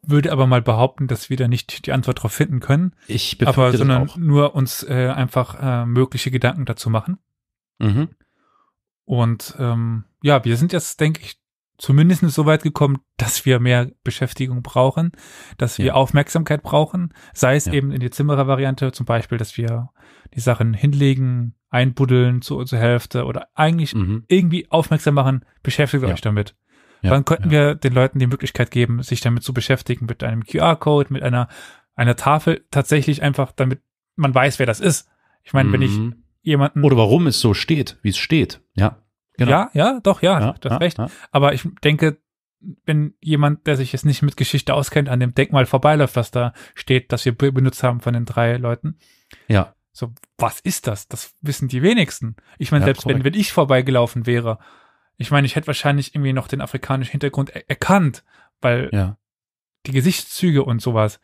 würde aber mal behaupten, dass wir da nicht die Antwort drauf finden können. Ich aber sondern nur uns äh, einfach äh, mögliche Gedanken dazu machen. Mhm. Und ähm, ja, wir sind jetzt, denke ich, zumindest so weit gekommen, dass wir mehr Beschäftigung brauchen, dass wir ja. Aufmerksamkeit brauchen, sei es ja. eben in die Zimmerer-Variante zum Beispiel, dass wir die Sachen hinlegen, einbuddeln zu, zur Hälfte oder eigentlich mhm. irgendwie aufmerksam machen, beschäftigt ja. euch damit. Ja, Wann könnten ja. wir den Leuten die Möglichkeit geben, sich damit zu beschäftigen, mit einem QR-Code, mit einer, einer Tafel, tatsächlich einfach, damit man weiß, wer das ist? Ich meine, mhm. wenn ich mhm. jemanden. Oder warum es so steht, wie es steht. Ja. Genau. Ja, ja, doch, ja, ja das ja, recht. Aber ich denke, wenn jemand, der sich jetzt nicht mit Geschichte auskennt, an dem Denkmal vorbeiläuft, was da steht, das wir benutzt haben von den drei Leuten. Ja. So, was ist das? Das wissen die wenigsten. Ich meine, ja, selbst wenn, wenn ich vorbeigelaufen wäre ich meine, ich hätte wahrscheinlich irgendwie noch den afrikanischen Hintergrund er erkannt, weil ja. die Gesichtszüge und sowas.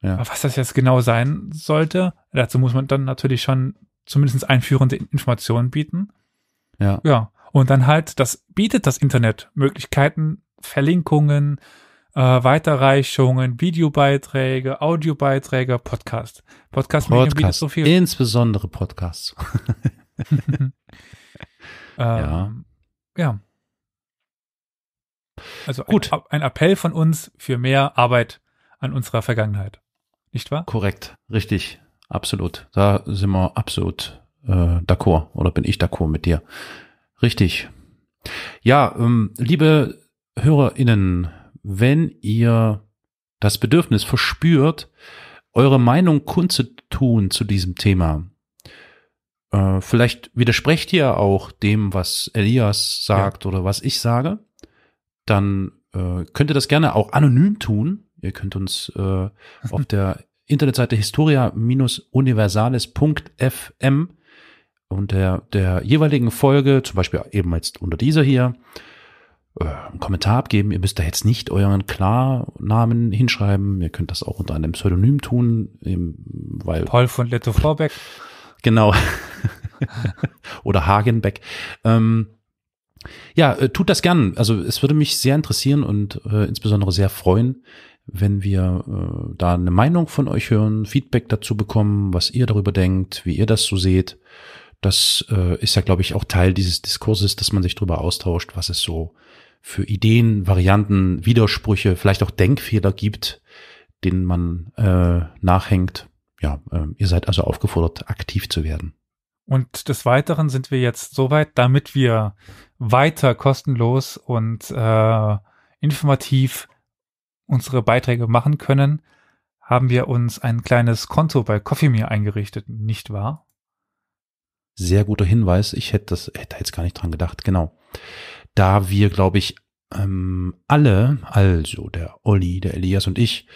Ja. Aber was das jetzt genau sein sollte, dazu muss man dann natürlich schon zumindest einführende Informationen bieten. Ja. Ja. Und dann halt, das bietet das Internet Möglichkeiten, Verlinkungen, äh, Weiterreichungen, Videobeiträge, Audiobeiträge, Podcast. Podcast, Podcast. bietet so viel. Insbesondere Podcasts. ähm, ja. Ja. Also gut. Ein, ein Appell von uns für mehr Arbeit an unserer Vergangenheit. Nicht wahr? Korrekt, richtig, absolut. Da sind wir absolut äh, d'accord oder bin ich d'accord mit dir. Richtig. Ja, ähm, liebe HörerInnen, wenn ihr das Bedürfnis verspürt, eure Meinung kundzutun zu diesem Thema, äh, vielleicht widersprecht ihr auch dem, was Elias sagt ja. oder was ich sage. Dann äh, könnt ihr das gerne auch anonym tun. Ihr könnt uns äh, auf der Internetseite historia-universales.fm unter der jeweiligen Folge, zum Beispiel eben jetzt unter dieser hier, äh, einen Kommentar abgeben. Ihr müsst da jetzt nicht euren Klarnamen hinschreiben. Ihr könnt das auch unter einem Pseudonym tun, eben, weil. Paul von Leto Vorbeck. Genau. Oder Hagenbeck. Ähm, ja, äh, tut das gern. Also es würde mich sehr interessieren und äh, insbesondere sehr freuen, wenn wir äh, da eine Meinung von euch hören, Feedback dazu bekommen, was ihr darüber denkt, wie ihr das so seht. Das äh, ist ja, glaube ich, auch Teil dieses Diskurses, dass man sich darüber austauscht, was es so für Ideen, Varianten, Widersprüche, vielleicht auch Denkfehler gibt, denen man äh, nachhängt ja, ähm, ihr seid also aufgefordert, aktiv zu werden. Und des Weiteren sind wir jetzt soweit, damit wir weiter kostenlos und äh, informativ unsere Beiträge machen können, haben wir uns ein kleines Konto bei CoffeeMe eingerichtet, nicht wahr? Sehr guter Hinweis. Ich hätte das hätte jetzt gar nicht dran gedacht. Genau. Da wir, glaube ich, ähm, alle, also der Olli, der Elias und ich,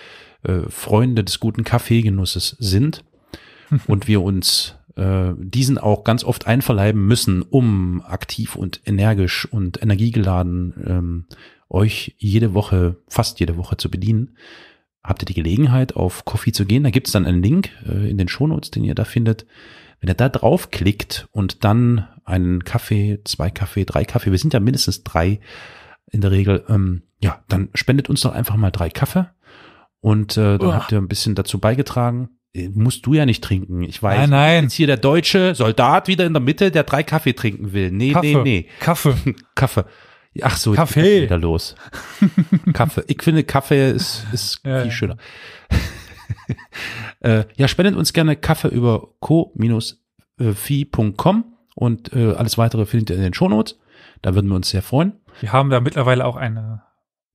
äh, Freunde des guten Kaffeegenusses sind und wir uns äh, diesen auch ganz oft einverleiben müssen, um aktiv und energisch und energiegeladen ähm, euch jede Woche, fast jede Woche zu bedienen, habt ihr die Gelegenheit, auf Coffee zu gehen. Da gibt es dann einen Link äh, in den Shownotes, den ihr da findet. Wenn ihr da draufklickt und dann einen Kaffee, zwei Kaffee, drei Kaffee, wir sind ja mindestens drei in der Regel, ähm, ja, dann spendet uns doch einfach mal drei Kaffee und äh, dann habt ihr ein bisschen dazu beigetragen. Äh, musst du ja nicht trinken. Ich weiß. Nein, nein. Jetzt hier der deutsche Soldat wieder in der Mitte, der drei Kaffee trinken will. Nee, Kaffee. nee, nee. Kaffee. Kaffee. Ach so, Kaffee. wieder los. Kaffee. Ich finde, Kaffee ist, ist ja, viel schöner. äh, ja, spendet uns gerne Kaffee über co-fi.com und äh, alles weitere findet ihr in den Shownotes. Da würden wir uns sehr freuen. Wir haben da mittlerweile auch eine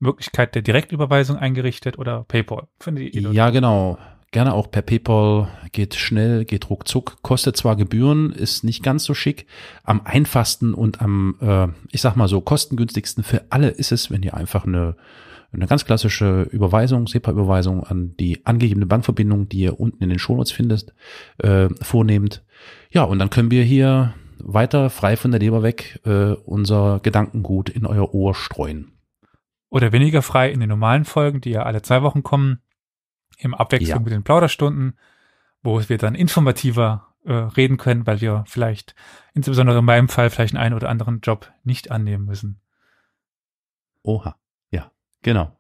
Möglichkeit der Direktüberweisung eingerichtet oder PayPal? Finde ich ja, genau. Gerne auch per PayPal. Geht schnell, geht ruckzuck. Kostet zwar Gebühren, ist nicht ganz so schick. Am einfachsten und am, äh, ich sag mal so, kostengünstigsten für alle ist es, wenn ihr einfach eine eine ganz klassische Überweisung, SEPA-Überweisung an die angegebene Bankverbindung, die ihr unten in den Shownotes findet, äh, vornehmt. Ja, und dann können wir hier weiter frei von der Leber weg äh, unser Gedankengut in euer Ohr streuen oder weniger frei in den normalen Folgen, die ja alle zwei Wochen kommen, im Abwechslung ja. mit den Plauderstunden, wo wir dann informativer äh, reden können, weil wir vielleicht, insbesondere in meinem Fall, vielleicht einen oder anderen Job nicht annehmen müssen. Oha, ja, genau.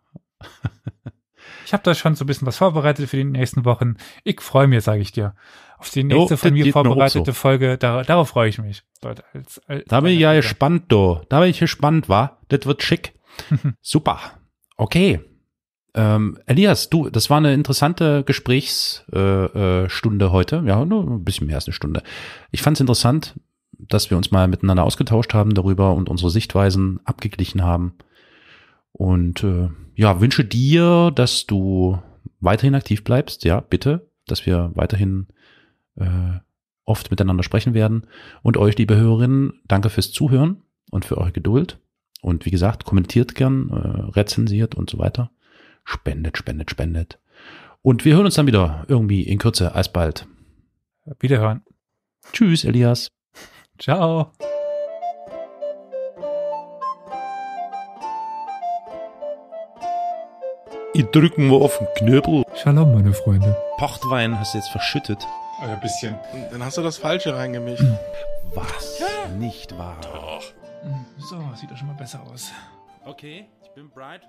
ich habe da schon so ein bisschen was vorbereitet für die nächsten Wochen. Ich freue mich, sage ich dir. Auf die nächste jo, von mir vorbereitete so. Folge, da, darauf freue ich mich. Als, als da bin ich ja gespannt, do. Da bin ich gespannt, wa? Das wird schick. Super. Okay. Ähm, Elias, du, das war eine interessante Gesprächsstunde äh, äh, heute. Ja, nur ein bisschen mehr als eine Stunde. Ich fand es interessant, dass wir uns mal miteinander ausgetauscht haben darüber und unsere Sichtweisen abgeglichen haben. Und äh, ja, wünsche dir, dass du weiterhin aktiv bleibst. Ja, bitte, dass wir weiterhin äh, oft miteinander sprechen werden. Und euch, liebe Hörerinnen, danke fürs Zuhören und für eure Geduld. Und wie gesagt, kommentiert gern, äh, rezensiert und so weiter. Spendet, spendet, spendet. Und wir hören uns dann wieder irgendwie in Kürze. Alsbald. Wiederhören. Tschüss, Elias. Ciao. Ich drücken wir auf den Knöbel. Shalom, meine Freunde. Pochtwein hast du jetzt verschüttet. Ein bisschen. Dann hast du das Falsche reingemischt. Was? Ja. Nicht wahr. Doch. So, sieht doch schon mal besser aus. Okay, ich bin bright.